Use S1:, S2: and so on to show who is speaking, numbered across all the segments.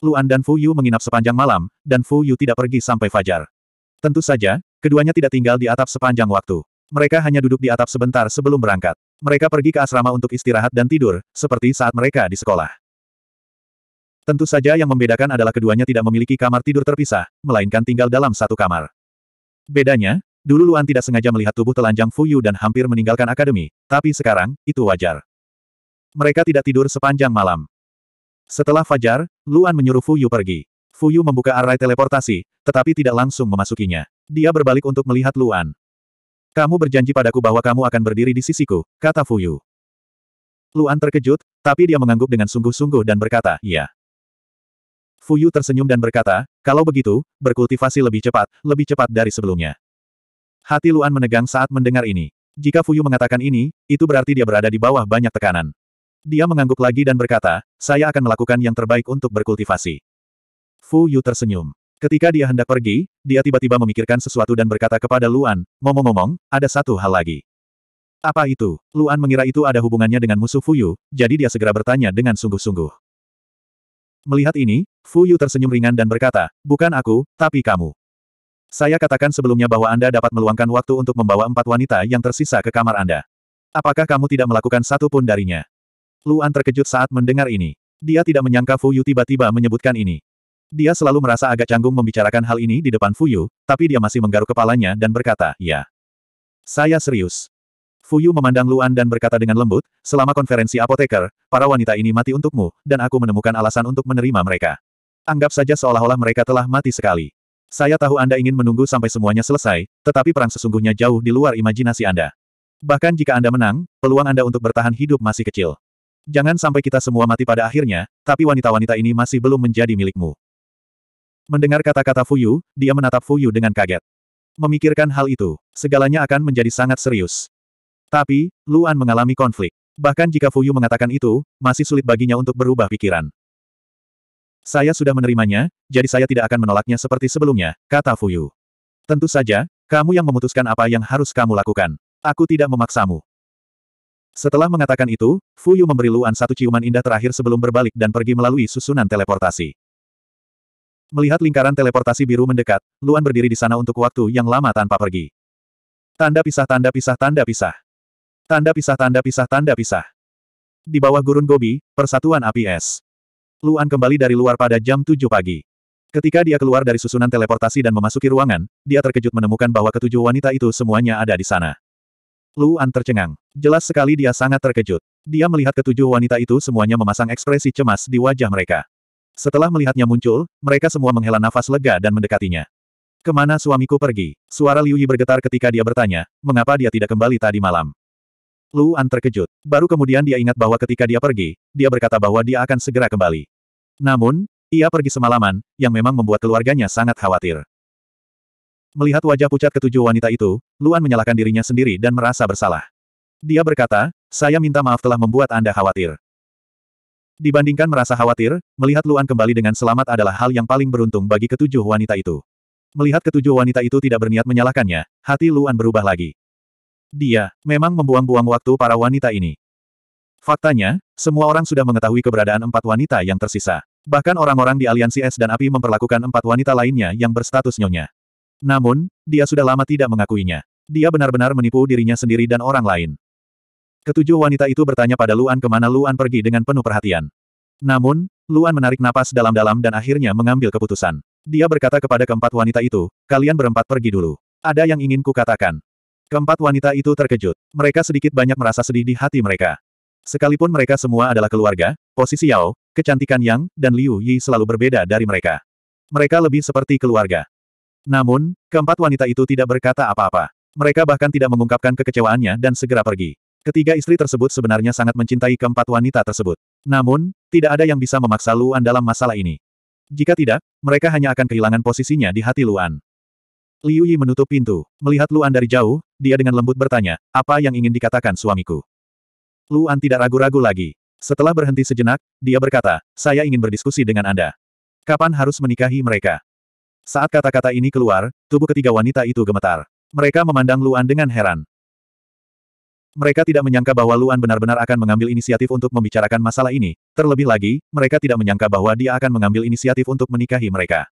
S1: Luan dan Fu Yu menginap sepanjang malam, dan Fu Yu tidak pergi sampai fajar. Tentu saja, keduanya tidak tinggal di atap sepanjang waktu. Mereka hanya duduk di atap sebentar sebelum berangkat. Mereka pergi ke asrama untuk istirahat dan tidur, seperti saat mereka di sekolah. Tentu saja yang membedakan adalah keduanya tidak memiliki kamar tidur terpisah, melainkan tinggal dalam satu kamar. Bedanya, dulu Luan tidak sengaja melihat tubuh telanjang Fuyu dan hampir meninggalkan akademi, tapi sekarang, itu wajar. Mereka tidak tidur sepanjang malam. Setelah fajar, Luan menyuruh Fuyu pergi. Fuyu membuka array teleportasi, tetapi tidak langsung memasukinya. Dia berbalik untuk melihat Luan. Kamu berjanji padaku bahwa kamu akan berdiri di sisiku, kata Fuyu. Luan terkejut, tapi dia mengangguk dengan sungguh-sungguh dan berkata, iya. Fuyu tersenyum dan berkata, kalau begitu, berkultivasi lebih cepat, lebih cepat dari sebelumnya. Hati Luan menegang saat mendengar ini. Jika Fuyu mengatakan ini, itu berarti dia berada di bawah banyak tekanan. Dia mengangguk lagi dan berkata, saya akan melakukan yang terbaik untuk berkultivasi. Fuyu tersenyum. Ketika dia hendak pergi, dia tiba-tiba memikirkan sesuatu dan berkata kepada Luan, ngomong-ngomong, ada satu hal lagi. Apa itu? Luan mengira itu ada hubungannya dengan musuh Fuyu, jadi dia segera bertanya dengan sungguh-sungguh. Melihat ini, Fu Yu tersenyum ringan dan berkata, bukan aku, tapi kamu. Saya katakan sebelumnya bahwa Anda dapat meluangkan waktu untuk membawa empat wanita yang tersisa ke kamar Anda. Apakah kamu tidak melakukan satu pun darinya? Luan terkejut saat mendengar ini. Dia tidak menyangka Fu Yu tiba-tiba menyebutkan ini. Dia selalu merasa agak canggung membicarakan hal ini di depan Fu Yu, tapi dia masih menggaruk kepalanya dan berkata, ya. Saya serius. Fuyu memandang Luan dan berkata dengan lembut, selama konferensi apoteker, para wanita ini mati untukmu, dan aku menemukan alasan untuk menerima mereka. Anggap saja seolah-olah mereka telah mati sekali. Saya tahu Anda ingin menunggu sampai semuanya selesai, tetapi perang sesungguhnya jauh di luar imajinasi Anda. Bahkan jika Anda menang, peluang Anda untuk bertahan hidup masih kecil. Jangan sampai kita semua mati pada akhirnya, tapi wanita-wanita ini masih belum menjadi milikmu. Mendengar kata-kata Fuyu, dia menatap Fuyu dengan kaget. Memikirkan hal itu, segalanya akan menjadi sangat serius. Tapi, Luan mengalami konflik. Bahkan jika Fuyu mengatakan itu, masih sulit baginya untuk berubah pikiran. Saya sudah menerimanya, jadi saya tidak akan menolaknya seperti sebelumnya, kata Fuyu. Tentu saja, kamu yang memutuskan apa yang harus kamu lakukan. Aku tidak memaksamu. Setelah mengatakan itu, Fuyu memberi Luan satu ciuman indah terakhir sebelum berbalik dan pergi melalui susunan teleportasi. Melihat lingkaran teleportasi biru mendekat, Luan berdiri di sana untuk waktu yang lama tanpa pergi. Tanda pisah tanda pisah tanda pisah. Tanda pisah tanda pisah tanda pisah. Di bawah gurun Gobi, Persatuan Api Es. Luan kembali dari luar pada jam 7 pagi. Ketika dia keluar dari susunan teleportasi dan memasuki ruangan, dia terkejut menemukan bahwa ketujuh wanita itu semuanya ada di sana. Luan tercengang. Jelas sekali dia sangat terkejut. Dia melihat ketujuh wanita itu semuanya memasang ekspresi cemas di wajah mereka. Setelah melihatnya muncul, mereka semua menghela nafas lega dan mendekatinya. Kemana suamiku pergi? Suara Liu Yi bergetar ketika dia bertanya, mengapa dia tidak kembali tadi malam? Luan terkejut. Baru kemudian dia ingat bahwa ketika dia pergi, dia berkata bahwa dia akan segera kembali. Namun, ia pergi semalaman, yang memang membuat keluarganya sangat khawatir. Melihat wajah pucat ketujuh wanita itu, Luan menyalahkan dirinya sendiri dan merasa bersalah. Dia berkata, saya minta maaf telah membuat Anda khawatir. Dibandingkan merasa khawatir, melihat Luan kembali dengan selamat adalah hal yang paling beruntung bagi ketujuh wanita itu. Melihat ketujuh wanita itu tidak berniat menyalahkannya, hati Luan berubah lagi. Dia, memang membuang-buang waktu para wanita ini. Faktanya, semua orang sudah mengetahui keberadaan empat wanita yang tersisa. Bahkan orang-orang di aliansi es dan api memperlakukan empat wanita lainnya yang berstatus nyonya. Namun, dia sudah lama tidak mengakuinya. Dia benar-benar menipu dirinya sendiri dan orang lain. Ketujuh wanita itu bertanya pada Luan kemana Luan pergi dengan penuh perhatian. Namun, Luan menarik napas dalam-dalam dan akhirnya mengambil keputusan. Dia berkata kepada keempat wanita itu, kalian berempat pergi dulu. Ada yang ingin kukatakan. Keempat wanita itu terkejut. Mereka sedikit banyak merasa sedih di hati mereka. Sekalipun mereka semua adalah keluarga, posisi Yao, kecantikan Yang, dan Liu Yi selalu berbeda dari mereka. Mereka lebih seperti keluarga. Namun, keempat wanita itu tidak berkata apa-apa. Mereka bahkan tidak mengungkapkan kekecewaannya dan segera pergi. Ketiga istri tersebut sebenarnya sangat mencintai keempat wanita tersebut. Namun, tidak ada yang bisa memaksa Luan dalam masalah ini. Jika tidak, mereka hanya akan kehilangan posisinya di hati Luan. Liu Yi menutup pintu. Melihat Luan dari jauh, dia dengan lembut bertanya, apa yang ingin dikatakan suamiku? Luan tidak ragu-ragu lagi. Setelah berhenti sejenak, dia berkata, saya ingin berdiskusi dengan Anda. Kapan harus menikahi mereka? Saat kata-kata ini keluar, tubuh ketiga wanita itu gemetar. Mereka memandang Luan dengan heran. Mereka tidak menyangka bahwa Luan benar-benar akan mengambil inisiatif untuk membicarakan masalah ini, terlebih lagi, mereka tidak menyangka bahwa dia akan mengambil inisiatif untuk menikahi mereka.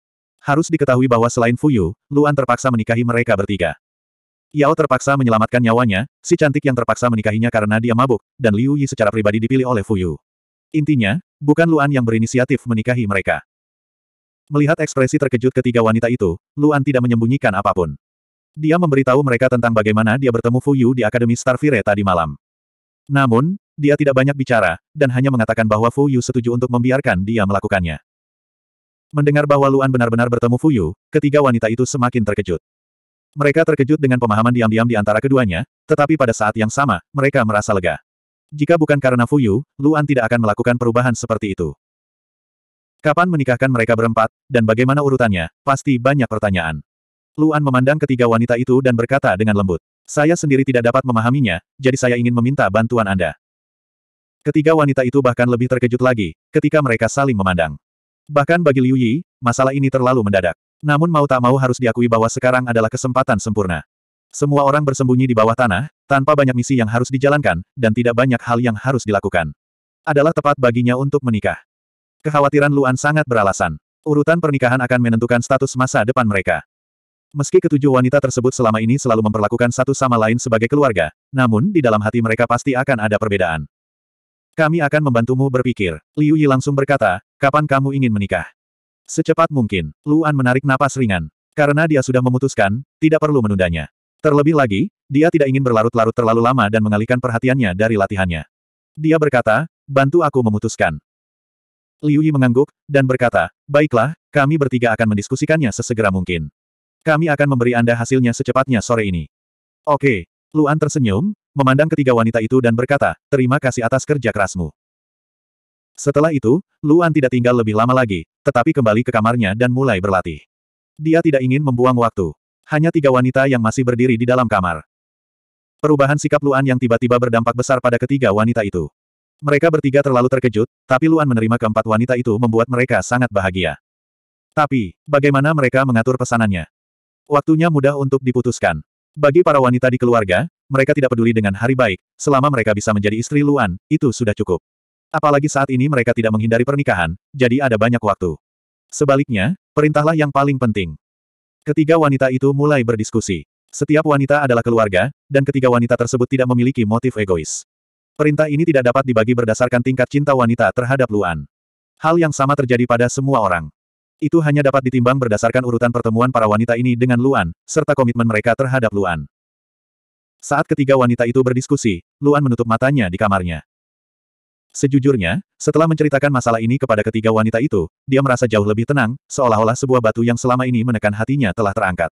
S1: Harus diketahui bahwa selain Fuyu, Luan terpaksa menikahi mereka bertiga. Yao terpaksa menyelamatkan nyawanya, si cantik yang terpaksa menikahinya karena dia mabuk, dan Liu Yi secara pribadi dipilih oleh Fuyu. Intinya, bukan Luan yang berinisiatif menikahi mereka. Melihat ekspresi terkejut ketiga wanita itu, Luan tidak menyembunyikan apapun. Dia memberitahu mereka tentang bagaimana dia bertemu Fuyu di Akademi Starfire tadi malam. Namun, dia tidak banyak bicara, dan hanya mengatakan bahwa Fuyu setuju untuk membiarkan dia melakukannya. Mendengar bahwa Luan benar-benar bertemu Fuyu, ketiga wanita itu semakin terkejut. Mereka terkejut dengan pemahaman diam-diam di antara keduanya, tetapi pada saat yang sama, mereka merasa lega. Jika bukan karena Fuyu, Luan tidak akan melakukan perubahan seperti itu. Kapan menikahkan mereka berempat, dan bagaimana urutannya, pasti banyak pertanyaan. Luan memandang ketiga wanita itu dan berkata dengan lembut. Saya sendiri tidak dapat memahaminya, jadi saya ingin meminta bantuan Anda. Ketiga wanita itu bahkan lebih terkejut lagi, ketika mereka saling memandang. Bahkan bagi Liu Yi, masalah ini terlalu mendadak. Namun mau tak mau harus diakui bahwa sekarang adalah kesempatan sempurna. Semua orang bersembunyi di bawah tanah, tanpa banyak misi yang harus dijalankan, dan tidak banyak hal yang harus dilakukan. Adalah tepat baginya untuk menikah. Kekhawatiran Luan sangat beralasan. Urutan pernikahan akan menentukan status masa depan mereka. Meski ketujuh wanita tersebut selama ini selalu memperlakukan satu sama lain sebagai keluarga, namun di dalam hati mereka pasti akan ada perbedaan. Kami akan membantumu berpikir. Liu Yi langsung berkata, kapan kamu ingin menikah? Secepat mungkin, Luan menarik napas ringan. Karena dia sudah memutuskan, tidak perlu menundanya. Terlebih lagi, dia tidak ingin berlarut-larut terlalu lama dan mengalihkan perhatiannya dari latihannya. Dia berkata, bantu aku memutuskan. Liu Yi mengangguk, dan berkata, baiklah, kami bertiga akan mendiskusikannya sesegera mungkin. Kami akan memberi Anda hasilnya secepatnya sore ini. Oke, Luan tersenyum, memandang ketiga wanita itu dan berkata, terima kasih atas kerja kerasmu. Setelah itu, Luan tidak tinggal lebih lama lagi, tetapi kembali ke kamarnya dan mulai berlatih. Dia tidak ingin membuang waktu. Hanya tiga wanita yang masih berdiri di dalam kamar. Perubahan sikap Luan yang tiba-tiba berdampak besar pada ketiga wanita itu. Mereka bertiga terlalu terkejut, tapi Luan menerima keempat wanita itu membuat mereka sangat bahagia. Tapi, bagaimana mereka mengatur pesanannya? Waktunya mudah untuk diputuskan. Bagi para wanita di keluarga, mereka tidak peduli dengan hari baik, selama mereka bisa menjadi istri Luan, itu sudah cukup. Apalagi saat ini mereka tidak menghindari pernikahan, jadi ada banyak waktu. Sebaliknya, perintahlah yang paling penting. Ketiga wanita itu mulai berdiskusi. Setiap wanita adalah keluarga, dan ketiga wanita tersebut tidak memiliki motif egois. Perintah ini tidak dapat dibagi berdasarkan tingkat cinta wanita terhadap Luan. Hal yang sama terjadi pada semua orang. Itu hanya dapat ditimbang berdasarkan urutan pertemuan para wanita ini dengan Luan, serta komitmen mereka terhadap Luan. Saat ketiga wanita itu berdiskusi, Luan menutup matanya di kamarnya. Sejujurnya, setelah menceritakan masalah ini kepada ketiga wanita itu, dia merasa jauh lebih tenang, seolah-olah sebuah batu yang selama ini menekan hatinya telah terangkat.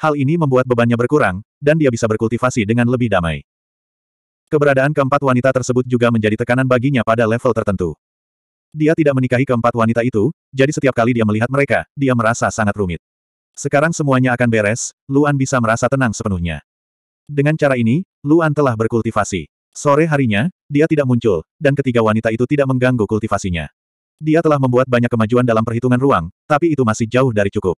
S1: Hal ini membuat bebannya berkurang, dan dia bisa berkultivasi dengan lebih damai. Keberadaan keempat wanita tersebut juga menjadi tekanan baginya pada level tertentu. Dia tidak menikahi keempat wanita itu, jadi setiap kali dia melihat mereka, dia merasa sangat rumit. Sekarang semuanya akan beres, Luan bisa merasa tenang sepenuhnya. Dengan cara ini, Luan telah berkultivasi. Sore harinya, dia tidak muncul, dan ketiga wanita itu tidak mengganggu kultivasinya. Dia telah membuat banyak kemajuan dalam perhitungan ruang, tapi itu masih jauh dari cukup.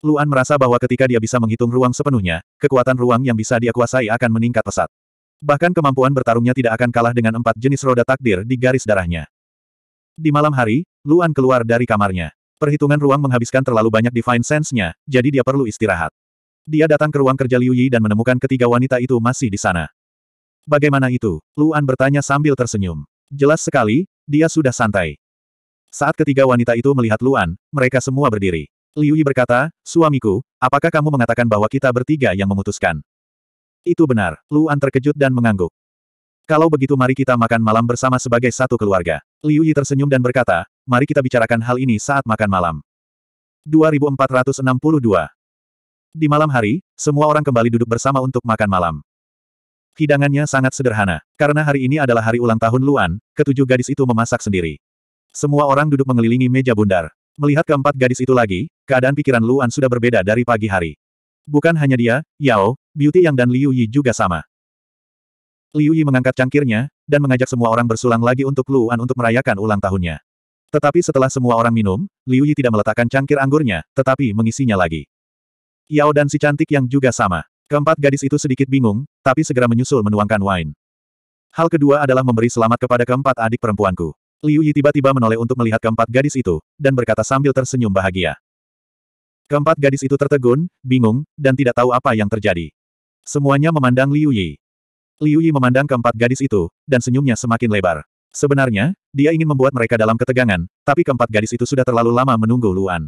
S1: Luan merasa bahwa ketika dia bisa menghitung ruang sepenuhnya, kekuatan ruang yang bisa dia kuasai akan meningkat pesat. Bahkan kemampuan bertarungnya tidak akan kalah dengan empat jenis roda takdir di garis darahnya. Di malam hari, Luan keluar dari kamarnya. Perhitungan ruang menghabiskan terlalu banyak divine sense-nya, jadi dia perlu istirahat. Dia datang ke ruang kerja Liu Yi dan menemukan ketiga wanita itu masih di sana. Bagaimana itu? Luan bertanya sambil tersenyum. Jelas sekali, dia sudah santai. Saat ketiga wanita itu melihat Luan, mereka semua berdiri. Liu Yi berkata, suamiku, apakah kamu mengatakan bahwa kita bertiga yang memutuskan? Itu benar, Luan terkejut dan mengangguk. Kalau begitu mari kita makan malam bersama sebagai satu keluarga. Liu Yi tersenyum dan berkata, mari kita bicarakan hal ini saat makan malam. 2462 Di malam hari, semua orang kembali duduk bersama untuk makan malam. Hidangannya sangat sederhana, karena hari ini adalah hari ulang tahun Luan, ketujuh gadis itu memasak sendiri. Semua orang duduk mengelilingi meja bundar. Melihat keempat gadis itu lagi, keadaan pikiran Luan sudah berbeda dari pagi hari. Bukan hanya dia, Yao, Beauty Yang dan Liu Yi juga sama. Liu Yi mengangkat cangkirnya, dan mengajak semua orang bersulang lagi untuk Luan untuk merayakan ulang tahunnya. Tetapi setelah semua orang minum, Liu Yi tidak meletakkan cangkir anggurnya, tetapi mengisinya lagi. Yao dan si cantik yang juga sama. Keempat gadis itu sedikit bingung, tapi segera menyusul menuangkan wine. Hal kedua adalah memberi selamat kepada keempat adik perempuanku. Liu Yi tiba-tiba menoleh untuk melihat keempat gadis itu, dan berkata sambil tersenyum bahagia. Keempat gadis itu tertegun, bingung, dan tidak tahu apa yang terjadi. Semuanya memandang Liu Yi. Liu Yi memandang keempat gadis itu, dan senyumnya semakin lebar. Sebenarnya, dia ingin membuat mereka dalam ketegangan, tapi keempat gadis itu sudah terlalu lama menunggu Luan.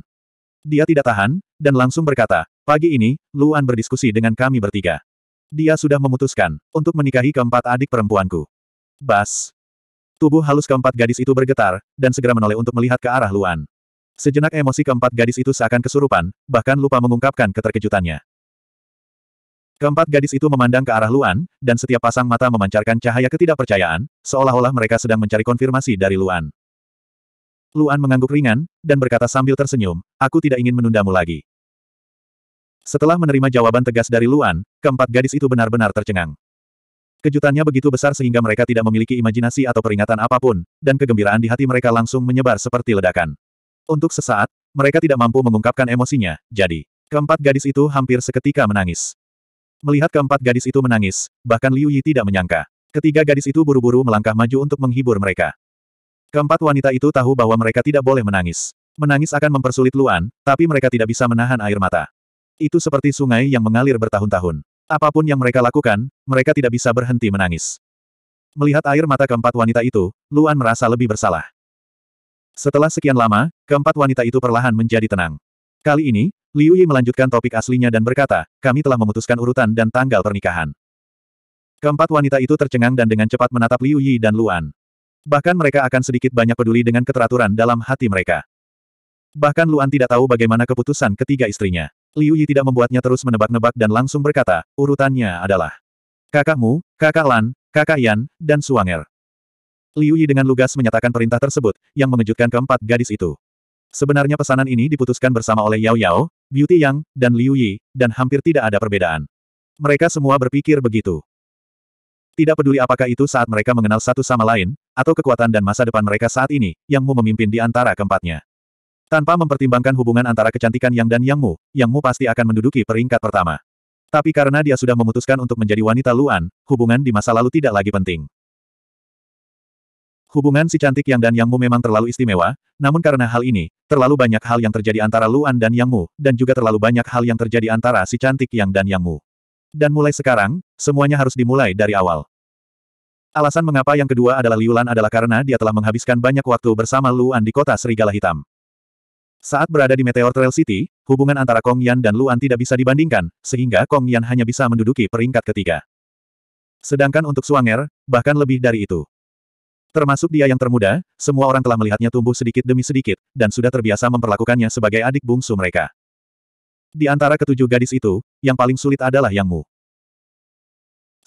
S1: Dia tidak tahan, dan langsung berkata, pagi ini, Luan berdiskusi dengan kami bertiga. Dia sudah memutuskan, untuk menikahi keempat adik perempuanku. Bas. Tubuh halus keempat gadis itu bergetar, dan segera menoleh untuk melihat ke arah Luan. Sejenak emosi keempat gadis itu seakan kesurupan, bahkan lupa mengungkapkan keterkejutannya. Keempat gadis itu memandang ke arah Luan, dan setiap pasang mata memancarkan cahaya ketidakpercayaan, seolah-olah mereka sedang mencari konfirmasi dari Luan. Luan mengangguk ringan, dan berkata sambil tersenyum, aku tidak ingin menundamu lagi. Setelah menerima jawaban tegas dari Luan, keempat gadis itu benar-benar tercengang. Kejutannya begitu besar sehingga mereka tidak memiliki imajinasi atau peringatan apapun, dan kegembiraan di hati mereka langsung menyebar seperti ledakan. Untuk sesaat, mereka tidak mampu mengungkapkan emosinya, jadi, keempat gadis itu hampir seketika menangis. Melihat keempat gadis itu menangis, bahkan Liu Yi tidak menyangka. Ketiga gadis itu buru-buru melangkah maju untuk menghibur mereka. Keempat wanita itu tahu bahwa mereka tidak boleh menangis. Menangis akan mempersulit Luan, tapi mereka tidak bisa menahan air mata. Itu seperti sungai yang mengalir bertahun-tahun. Apapun yang mereka lakukan, mereka tidak bisa berhenti menangis. Melihat air mata keempat wanita itu, Luan merasa lebih bersalah. Setelah sekian lama, keempat wanita itu perlahan menjadi tenang. Kali ini, Liu Yi melanjutkan topik aslinya dan berkata, kami telah memutuskan urutan dan tanggal pernikahan. Keempat wanita itu tercengang dan dengan cepat menatap Liu Yi dan Luan. Bahkan mereka akan sedikit banyak peduli dengan keteraturan dalam hati mereka. Bahkan Luan tidak tahu bagaimana keputusan ketiga istrinya. Liu Yi tidak membuatnya terus menebak-nebak dan langsung berkata, urutannya adalah kakakmu, kakak Lan, kakak Yan, dan Suanger. Liu Yi dengan lugas menyatakan perintah tersebut, yang mengejutkan keempat gadis itu. Sebenarnya pesanan ini diputuskan bersama oleh Yao Yao, Beauty Yang, dan Liu Yi, dan hampir tidak ada perbedaan. Mereka semua berpikir begitu. Tidak peduli apakah itu saat mereka mengenal satu sama lain, atau kekuatan dan masa depan mereka saat ini, Yang Mu memimpin di antara keempatnya. Tanpa mempertimbangkan hubungan antara kecantikan Yang dan Yang Mu, Yang Mu pasti akan menduduki peringkat pertama. Tapi karena dia sudah memutuskan untuk menjadi wanita Luan, hubungan di masa lalu tidak lagi penting. Hubungan si cantik Yang dan yangmu memang terlalu istimewa, namun karena hal ini, terlalu banyak hal yang terjadi antara Luan dan yangmu, dan juga terlalu banyak hal yang terjadi antara si cantik Yang dan yangmu. Dan mulai sekarang, semuanya harus dimulai dari awal. Alasan mengapa yang kedua adalah Liulan adalah karena dia telah menghabiskan banyak waktu bersama Luan di kota Serigala Hitam. Saat berada di Meteor Trail City, hubungan antara Kong Yan dan Luan tidak bisa dibandingkan, sehingga Kong Yan hanya bisa menduduki peringkat ketiga. Sedangkan untuk Suanger, bahkan lebih dari itu. Termasuk dia yang termuda, semua orang telah melihatnya tumbuh sedikit demi sedikit, dan sudah terbiasa memperlakukannya sebagai adik bungsu mereka. Di antara ketujuh gadis itu, yang paling sulit adalah Yang Mu.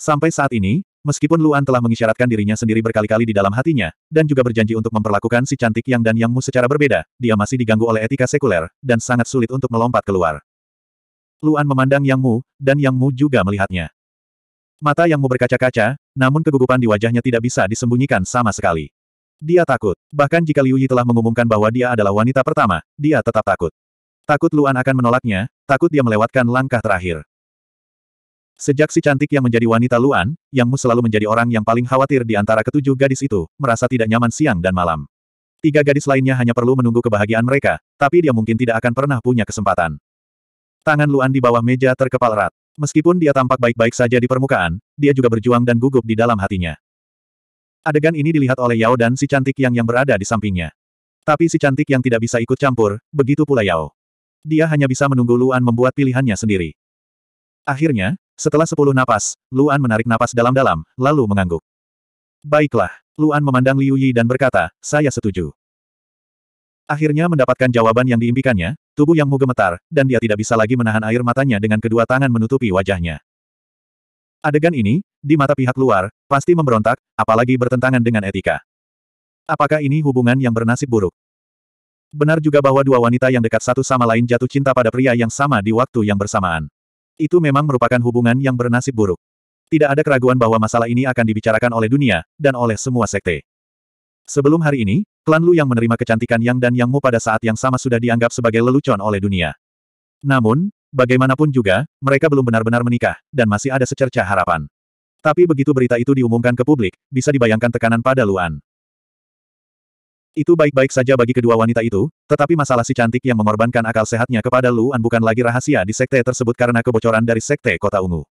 S1: Sampai saat ini, meskipun Luan telah mengisyaratkan dirinya sendiri berkali-kali di dalam hatinya, dan juga berjanji untuk memperlakukan si cantik Yang dan Yang Mu secara berbeda, dia masih diganggu oleh etika sekuler, dan sangat sulit untuk melompat keluar. Luan memandang Yang Mu, dan Yang Mu juga melihatnya. Mata yang mau berkaca-kaca, namun kegugupan di wajahnya tidak bisa disembunyikan sama sekali. Dia takut. Bahkan jika Liu Yi telah mengumumkan bahwa dia adalah wanita pertama, dia tetap takut. Takut Luan akan menolaknya, takut dia melewatkan langkah terakhir. Sejak si cantik yang menjadi wanita Luan, Yang Mu selalu menjadi orang yang paling khawatir di antara ketujuh gadis itu, merasa tidak nyaman siang dan malam. Tiga gadis lainnya hanya perlu menunggu kebahagiaan mereka, tapi dia mungkin tidak akan pernah punya kesempatan. Tangan Luan di bawah meja terkepal erat. Meskipun dia tampak baik-baik saja di permukaan, dia juga berjuang dan gugup di dalam hatinya. Adegan ini dilihat oleh Yao dan si cantik yang yang berada di sampingnya. Tapi si cantik yang tidak bisa ikut campur, begitu pula Yao. Dia hanya bisa menunggu Luan membuat pilihannya sendiri. Akhirnya, setelah sepuluh napas, Luan menarik napas dalam-dalam, lalu mengangguk. Baiklah, Luan memandang Liu Yi dan berkata, saya setuju. Akhirnya mendapatkan jawaban yang diimpikannya, Tubuh Yang Mu gemetar, dan dia tidak bisa lagi menahan air matanya dengan kedua tangan menutupi wajahnya. Adegan ini, di mata pihak luar, pasti memberontak, apalagi bertentangan dengan etika. Apakah ini hubungan yang bernasib buruk? Benar juga bahwa dua wanita yang dekat satu sama lain jatuh cinta pada pria yang sama di waktu yang bersamaan. Itu memang merupakan hubungan yang bernasib buruk. Tidak ada keraguan bahwa masalah ini akan dibicarakan oleh dunia, dan oleh semua sekte. Sebelum hari ini, klan Lu yang menerima kecantikan Yang dan Yang Mu pada saat yang sama sudah dianggap sebagai lelucon oleh dunia. Namun, bagaimanapun juga, mereka belum benar-benar menikah, dan masih ada secerca harapan. Tapi begitu berita itu diumumkan ke publik, bisa dibayangkan tekanan pada Luan. Itu baik-baik saja bagi kedua wanita itu, tetapi masalah si cantik yang mengorbankan akal sehatnya kepada Luan bukan lagi rahasia di sekte tersebut karena kebocoran dari sekte Kota Ungu.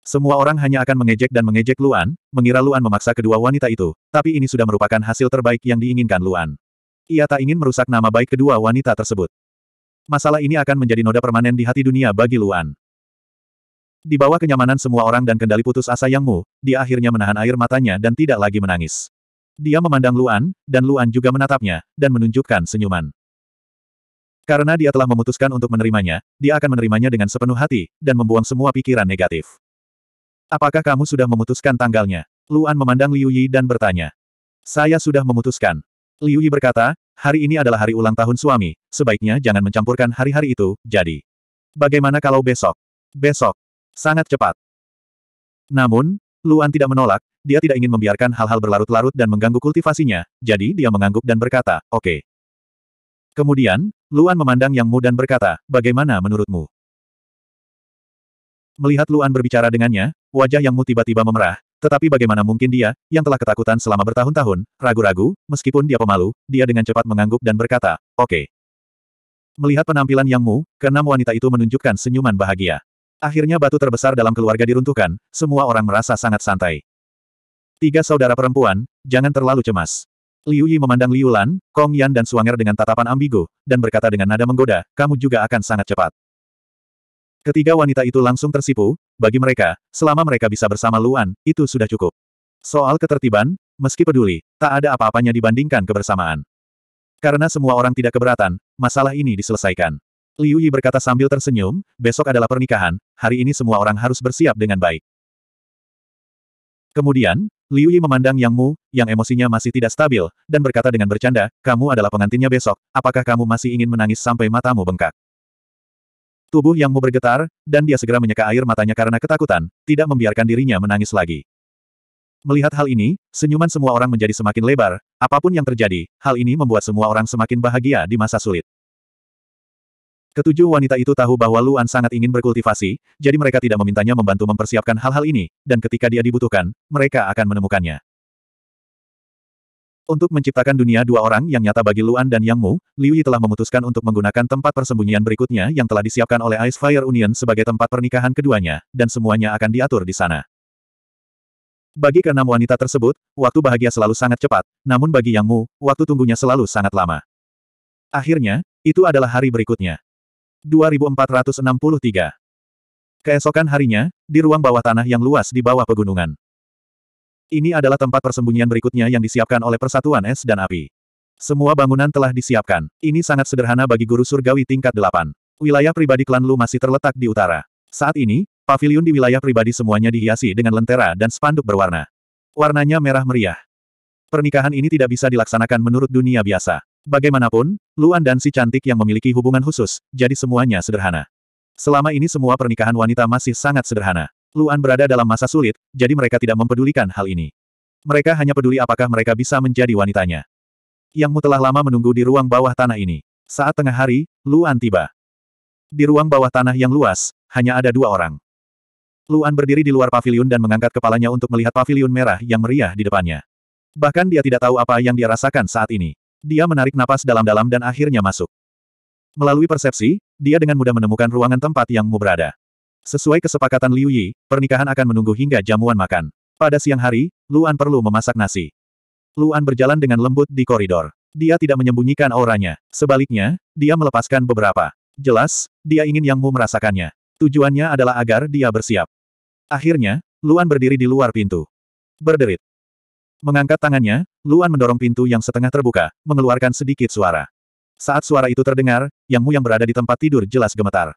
S1: Semua orang hanya akan mengejek dan mengejek Luan, mengira Luan memaksa kedua wanita itu, tapi ini sudah merupakan hasil terbaik yang diinginkan Luan. Ia tak ingin merusak nama baik kedua wanita tersebut. Masalah ini akan menjadi noda permanen di hati dunia bagi Luan. Di bawah kenyamanan semua orang dan kendali putus asa Yang Mu, dia akhirnya menahan air matanya dan tidak lagi menangis. Dia memandang Luan, dan Luan juga menatapnya, dan menunjukkan senyuman. Karena dia telah memutuskan untuk menerimanya, dia akan menerimanya dengan sepenuh hati, dan membuang semua pikiran negatif. Apakah kamu sudah memutuskan tanggalnya? Luan memandang Liu Yi dan bertanya. Saya sudah memutuskan. Liu Yi berkata, hari ini adalah hari ulang tahun suami, sebaiknya jangan mencampurkan hari-hari itu, jadi. Bagaimana kalau besok? Besok. Sangat cepat. Namun, Luan tidak menolak, dia tidak ingin membiarkan hal-hal berlarut-larut dan mengganggu kultivasinya, jadi dia mengangguk dan berkata, oke. Okay. Kemudian, Luan memandang Yang Mu dan berkata, bagaimana menurutmu? Melihat Luan berbicara dengannya, wajah Yang Mu tiba-tiba memerah, tetapi bagaimana mungkin dia, yang telah ketakutan selama bertahun-tahun, ragu-ragu, meskipun dia pemalu, dia dengan cepat mengangguk dan berkata, oke. Okay. Melihat penampilan Yang Mu, keenam wanita itu menunjukkan senyuman bahagia. Akhirnya batu terbesar dalam keluarga diruntuhkan, semua orang merasa sangat santai. Tiga saudara perempuan, jangan terlalu cemas. Liu Yi memandang Liu Lan, Kong Yan dan Suanger dengan tatapan ambigu, dan berkata dengan nada menggoda, kamu juga akan sangat cepat. Ketiga wanita itu langsung tersipu, bagi mereka, selama mereka bisa bersama Luan, itu sudah cukup. Soal ketertiban, meski peduli, tak ada apa-apanya dibandingkan kebersamaan. Karena semua orang tidak keberatan, masalah ini diselesaikan. Liu Yi berkata sambil tersenyum, besok adalah pernikahan, hari ini semua orang harus bersiap dengan baik. Kemudian, Liu Yi memandang Yang Mu, yang emosinya masih tidak stabil, dan berkata dengan bercanda, kamu adalah pengantinnya besok, apakah kamu masih ingin menangis sampai matamu bengkak? Tubuh yang mau bergetar, dan dia segera menyeka air matanya karena ketakutan, tidak membiarkan dirinya menangis lagi. Melihat hal ini, senyuman semua orang menjadi semakin lebar, apapun yang terjadi, hal ini membuat semua orang semakin bahagia di masa sulit. Ketujuh wanita itu tahu bahwa Luan sangat ingin berkultivasi, jadi mereka tidak memintanya membantu mempersiapkan hal-hal ini, dan ketika dia dibutuhkan, mereka akan menemukannya. Untuk menciptakan dunia dua orang yang nyata bagi Luan dan Yang Mu, Liu Yi telah memutuskan untuk menggunakan tempat persembunyian berikutnya yang telah disiapkan oleh Ice Fire Union sebagai tempat pernikahan keduanya, dan semuanya akan diatur di sana. Bagi keenam wanita tersebut, waktu bahagia selalu sangat cepat, namun bagi Yang Mu, waktu tunggunya selalu sangat lama. Akhirnya, itu adalah hari berikutnya. 2463 Keesokan harinya, di ruang bawah tanah yang luas di bawah pegunungan. Ini adalah tempat persembunyian berikutnya yang disiapkan oleh Persatuan Es dan Api. Semua bangunan telah disiapkan. Ini sangat sederhana bagi guru surgawi tingkat 8. Wilayah pribadi klan Lu masih terletak di utara. Saat ini, pavilion di wilayah pribadi semuanya dihiasi dengan lentera dan spanduk berwarna. Warnanya merah meriah. Pernikahan ini tidak bisa dilaksanakan menurut dunia biasa. Bagaimanapun, Luan dan si cantik yang memiliki hubungan khusus, jadi semuanya sederhana. Selama ini semua pernikahan wanita masih sangat sederhana. Luan berada dalam masa sulit, jadi mereka tidak mempedulikan hal ini. Mereka hanya peduli apakah mereka bisa menjadi wanitanya. Yang Mu telah lama menunggu di ruang bawah tanah ini. Saat tengah hari, Luan tiba. Di ruang bawah tanah yang luas, hanya ada dua orang. Luan berdiri di luar pavilion dan mengangkat kepalanya untuk melihat pavilion merah yang meriah di depannya. Bahkan dia tidak tahu apa yang dia rasakan saat ini. Dia menarik napas dalam-dalam dan akhirnya masuk. Melalui persepsi, dia dengan mudah menemukan ruangan tempat yang Mu berada. Sesuai kesepakatan Liu Yi, pernikahan akan menunggu hingga jamuan makan. Pada siang hari, Luan perlu memasak nasi. Luan berjalan dengan lembut di koridor. Dia tidak menyembunyikan auranya. Sebaliknya, dia melepaskan beberapa. Jelas, dia ingin Yang Mu merasakannya. Tujuannya adalah agar dia bersiap. Akhirnya, Luan berdiri di luar pintu. Berderit. Mengangkat tangannya, Luan mendorong pintu yang setengah terbuka, mengeluarkan sedikit suara. Saat suara itu terdengar, Yang Mu yang berada di tempat tidur jelas gemetar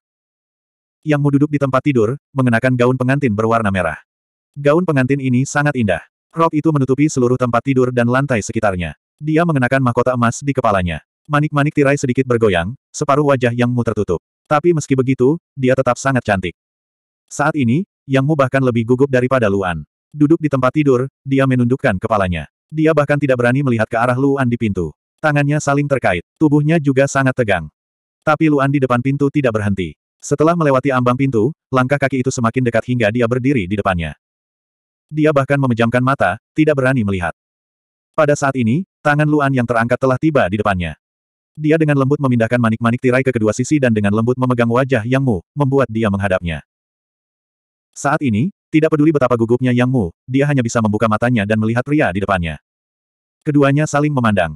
S1: yang mu duduk di tempat tidur, mengenakan gaun pengantin berwarna merah. Gaun pengantin ini sangat indah. Rob itu menutupi seluruh tempat tidur dan lantai sekitarnya. Dia mengenakan mahkota emas di kepalanya. Manik-manik tirai sedikit bergoyang, separuh wajah Yang Mu tertutup. Tapi meski begitu, dia tetap sangat cantik. Saat ini, Yang Mu bahkan lebih gugup daripada Luan. Duduk di tempat tidur, dia menundukkan kepalanya. Dia bahkan tidak berani melihat ke arah Luan di pintu. Tangannya saling terkait, tubuhnya juga sangat tegang. Tapi Luan di depan pintu tidak berhenti. Setelah melewati ambang pintu, langkah kaki itu semakin dekat hingga dia berdiri di depannya. Dia bahkan memejamkan mata, tidak berani melihat. Pada saat ini, tangan Luan yang terangkat telah tiba di depannya. Dia dengan lembut memindahkan manik-manik tirai ke kedua sisi dan dengan lembut memegang wajah Yang Mu, membuat dia menghadapnya. Saat ini, tidak peduli betapa gugupnya Yang Mu, dia hanya bisa membuka matanya dan melihat pria di depannya. Keduanya saling memandang.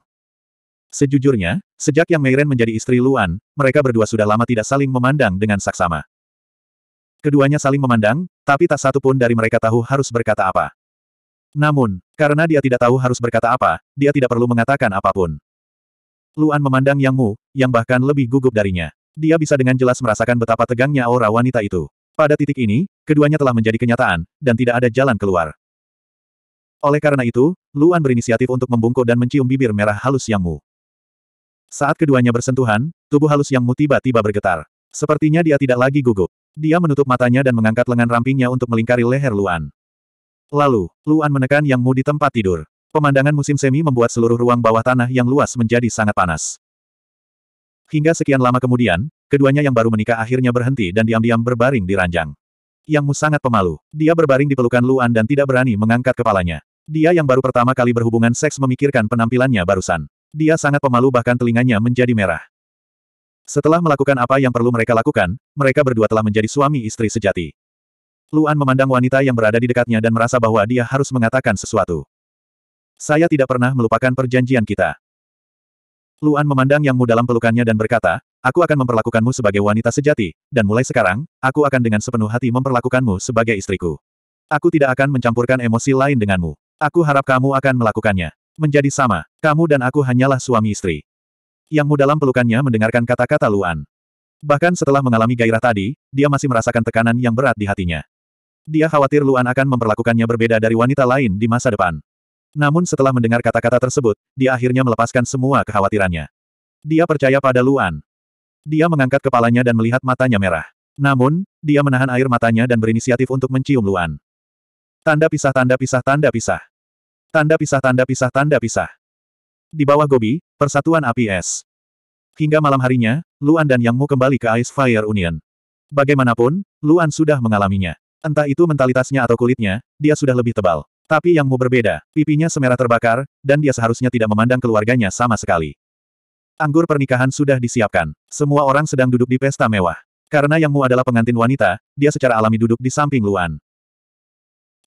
S1: Sejujurnya, sejak yang Meiren menjadi istri Luan, mereka berdua sudah lama tidak saling memandang dengan saksama. Keduanya saling memandang, tapi tak satu pun dari mereka tahu harus berkata apa. Namun, karena dia tidak tahu harus berkata apa, dia tidak perlu mengatakan apapun. Luan memandang Yang Mu, yang bahkan lebih gugup darinya. Dia bisa dengan jelas merasakan betapa tegangnya aura wanita itu. Pada titik ini, keduanya telah menjadi kenyataan, dan tidak ada jalan keluar. Oleh karena itu, Luan berinisiatif untuk membungkuk dan mencium bibir merah halus Yang Mu. Saat keduanya bersentuhan, tubuh halus Yang Mu tiba-tiba bergetar. Sepertinya dia tidak lagi gugup. Dia menutup matanya dan mengangkat lengan rampingnya untuk melingkari leher Luan. Lalu, Luan menekan Yang Mu di tempat tidur. Pemandangan musim semi membuat seluruh ruang bawah tanah yang luas menjadi sangat panas. Hingga sekian lama kemudian, keduanya yang baru menikah akhirnya berhenti dan diam-diam berbaring di ranjang. Yang Mu sangat pemalu. Dia berbaring di pelukan Luan dan tidak berani mengangkat kepalanya. Dia yang baru pertama kali berhubungan seks memikirkan penampilannya barusan. Dia sangat pemalu bahkan telinganya menjadi merah. Setelah melakukan apa yang perlu mereka lakukan, mereka berdua telah menjadi suami istri sejati. Luan memandang wanita yang berada di dekatnya dan merasa bahwa dia harus mengatakan sesuatu. Saya tidak pernah melupakan perjanjian kita. Luan memandang yang mu dalam pelukannya dan berkata, aku akan memperlakukanmu sebagai wanita sejati, dan mulai sekarang, aku akan dengan sepenuh hati memperlakukanmu sebagai istriku. Aku tidak akan mencampurkan emosi lain denganmu. Aku harap kamu akan melakukannya menjadi sama, kamu dan aku hanyalah suami istri. Yang dalam pelukannya mendengarkan kata-kata Luan. Bahkan setelah mengalami gairah tadi, dia masih merasakan tekanan yang berat di hatinya. Dia khawatir Luan akan memperlakukannya berbeda dari wanita lain di masa depan. Namun setelah mendengar kata-kata tersebut, dia akhirnya melepaskan semua kekhawatirannya. Dia percaya pada Luan. Dia mengangkat kepalanya dan melihat matanya merah. Namun, dia menahan air matanya dan berinisiatif untuk mencium Luan. Tanda pisah tanda pisah tanda pisah. Tanda pisah tanda pisah tanda pisah. Di bawah Gobi, persatuan api es. Hingga malam harinya, Luan dan Yang Mu kembali ke Ice Fire Union. Bagaimanapun, Luan sudah mengalaminya. Entah itu mentalitasnya atau kulitnya, dia sudah lebih tebal. Tapi Yang Mu berbeda, pipinya semerah terbakar, dan dia seharusnya tidak memandang keluarganya sama sekali. Anggur pernikahan sudah disiapkan. Semua orang sedang duduk di pesta mewah. Karena Yang Mu adalah pengantin wanita, dia secara alami duduk di samping Luan.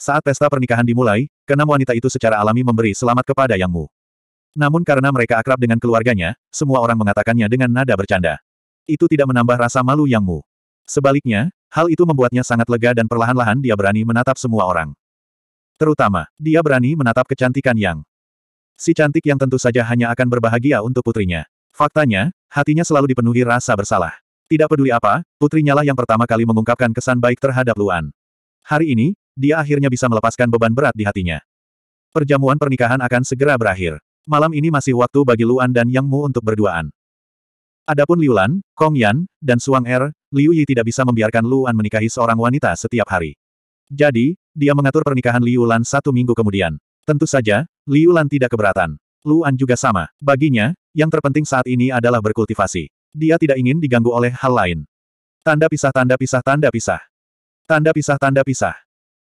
S1: Saat pesta pernikahan dimulai, keenam wanita itu secara alami memberi selamat kepada Yang Mu. Namun karena mereka akrab dengan keluarganya, semua orang mengatakannya dengan nada bercanda. Itu tidak menambah rasa malu Yang Mu. Sebaliknya, hal itu membuatnya sangat lega dan perlahan-lahan dia berani menatap semua orang. Terutama, dia berani menatap kecantikan Yang. Si cantik yang tentu saja hanya akan berbahagia untuk putrinya. Faktanya, hatinya selalu dipenuhi rasa bersalah. Tidak peduli apa, putrinya lah yang pertama kali mengungkapkan kesan baik terhadap Luan. Hari ini, dia akhirnya bisa melepaskan beban berat di hatinya. Perjamuan pernikahan akan segera berakhir. Malam ini masih waktu bagi Luan dan Yang Mu untuk berduaan. Adapun Liulan, Kong Yan, dan Suang Er, Liu Yi tidak bisa membiarkan Luan menikahi seorang wanita setiap hari. Jadi, dia mengatur pernikahan Liulan satu minggu kemudian. Tentu saja, Liulan tidak keberatan. Luan juga sama. Baginya, yang terpenting saat ini adalah berkultivasi. Dia tidak ingin diganggu oleh hal lain. Tanda pisah tanda pisah tanda pisah. Tanda pisah tanda pisah.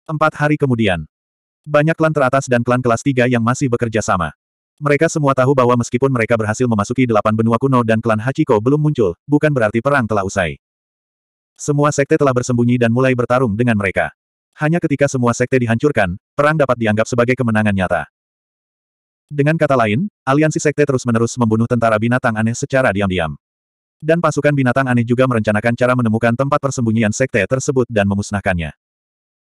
S1: Empat hari kemudian. Banyak klan teratas dan klan kelas Tiga yang masih bekerja sama. Mereka semua tahu bahwa meskipun mereka berhasil memasuki delapan benua kuno dan klan Hachiko belum muncul, bukan berarti perang telah usai. Semua sekte telah bersembunyi dan mulai bertarung dengan mereka. Hanya ketika semua sekte dihancurkan, perang dapat dianggap sebagai kemenangan nyata. Dengan kata lain, aliansi sekte terus-menerus membunuh tentara binatang aneh secara diam-diam. Dan pasukan binatang aneh juga merencanakan cara menemukan tempat persembunyian sekte tersebut dan memusnahkannya.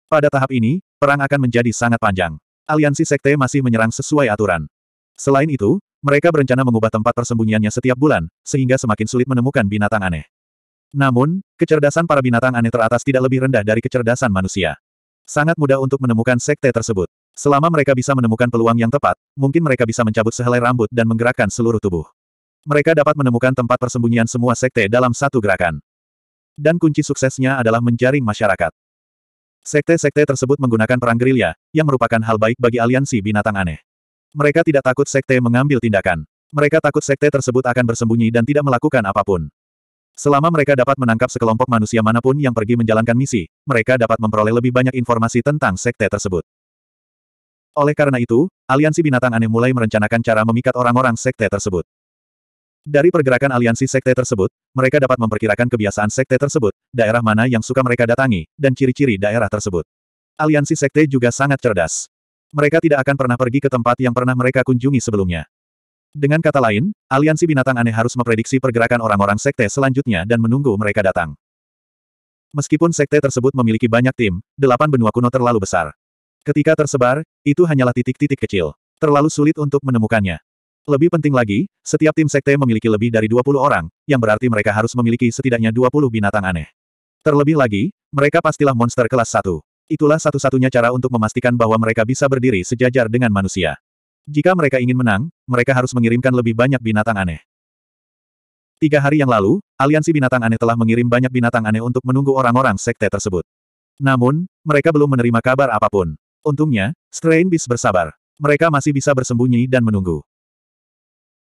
S1: Pada tahap ini, perang akan menjadi sangat panjang. Aliansi Sekte masih menyerang sesuai aturan. Selain itu, mereka berencana mengubah tempat persembunyiannya setiap bulan, sehingga semakin sulit menemukan binatang aneh. Namun, kecerdasan para binatang aneh teratas tidak lebih rendah dari kecerdasan manusia. Sangat mudah untuk menemukan sekte tersebut. Selama mereka bisa menemukan peluang yang tepat, mungkin mereka bisa mencabut sehelai rambut dan menggerakkan seluruh tubuh. Mereka dapat menemukan tempat persembunyian semua sekte dalam satu gerakan. Dan kunci suksesnya adalah menjaring masyarakat. Sekte-sekte tersebut menggunakan perang gerilya, yang merupakan hal baik bagi aliansi binatang aneh. Mereka tidak takut sekte mengambil tindakan. Mereka takut sekte tersebut akan bersembunyi dan tidak melakukan apapun. Selama mereka dapat menangkap sekelompok manusia manapun yang pergi menjalankan misi, mereka dapat memperoleh lebih banyak informasi tentang sekte tersebut. Oleh karena itu, aliansi binatang aneh mulai merencanakan cara memikat orang-orang sekte tersebut. Dari pergerakan aliansi sekte tersebut, mereka dapat memperkirakan kebiasaan sekte tersebut, daerah mana yang suka mereka datangi, dan ciri-ciri daerah tersebut. Aliansi sekte juga sangat cerdas. Mereka tidak akan pernah pergi ke tempat yang pernah mereka kunjungi sebelumnya. Dengan kata lain, aliansi binatang aneh harus memprediksi pergerakan orang-orang sekte selanjutnya dan menunggu mereka datang. Meskipun sekte tersebut memiliki banyak tim, delapan benua kuno terlalu besar. Ketika tersebar, itu hanyalah titik-titik kecil. Terlalu sulit untuk menemukannya. Lebih penting lagi, setiap tim sekte memiliki lebih dari 20 orang, yang berarti mereka harus memiliki setidaknya 20 binatang aneh. Terlebih lagi, mereka pastilah monster kelas 1. Itulah satu-satunya cara untuk memastikan bahwa mereka bisa berdiri sejajar dengan manusia. Jika mereka ingin menang, mereka harus mengirimkan lebih banyak binatang aneh. Tiga hari yang lalu, aliansi binatang aneh telah mengirim banyak binatang aneh untuk menunggu orang-orang sekte tersebut. Namun, mereka belum menerima kabar apapun. Untungnya, Strain Beast bersabar. Mereka masih bisa bersembunyi dan menunggu.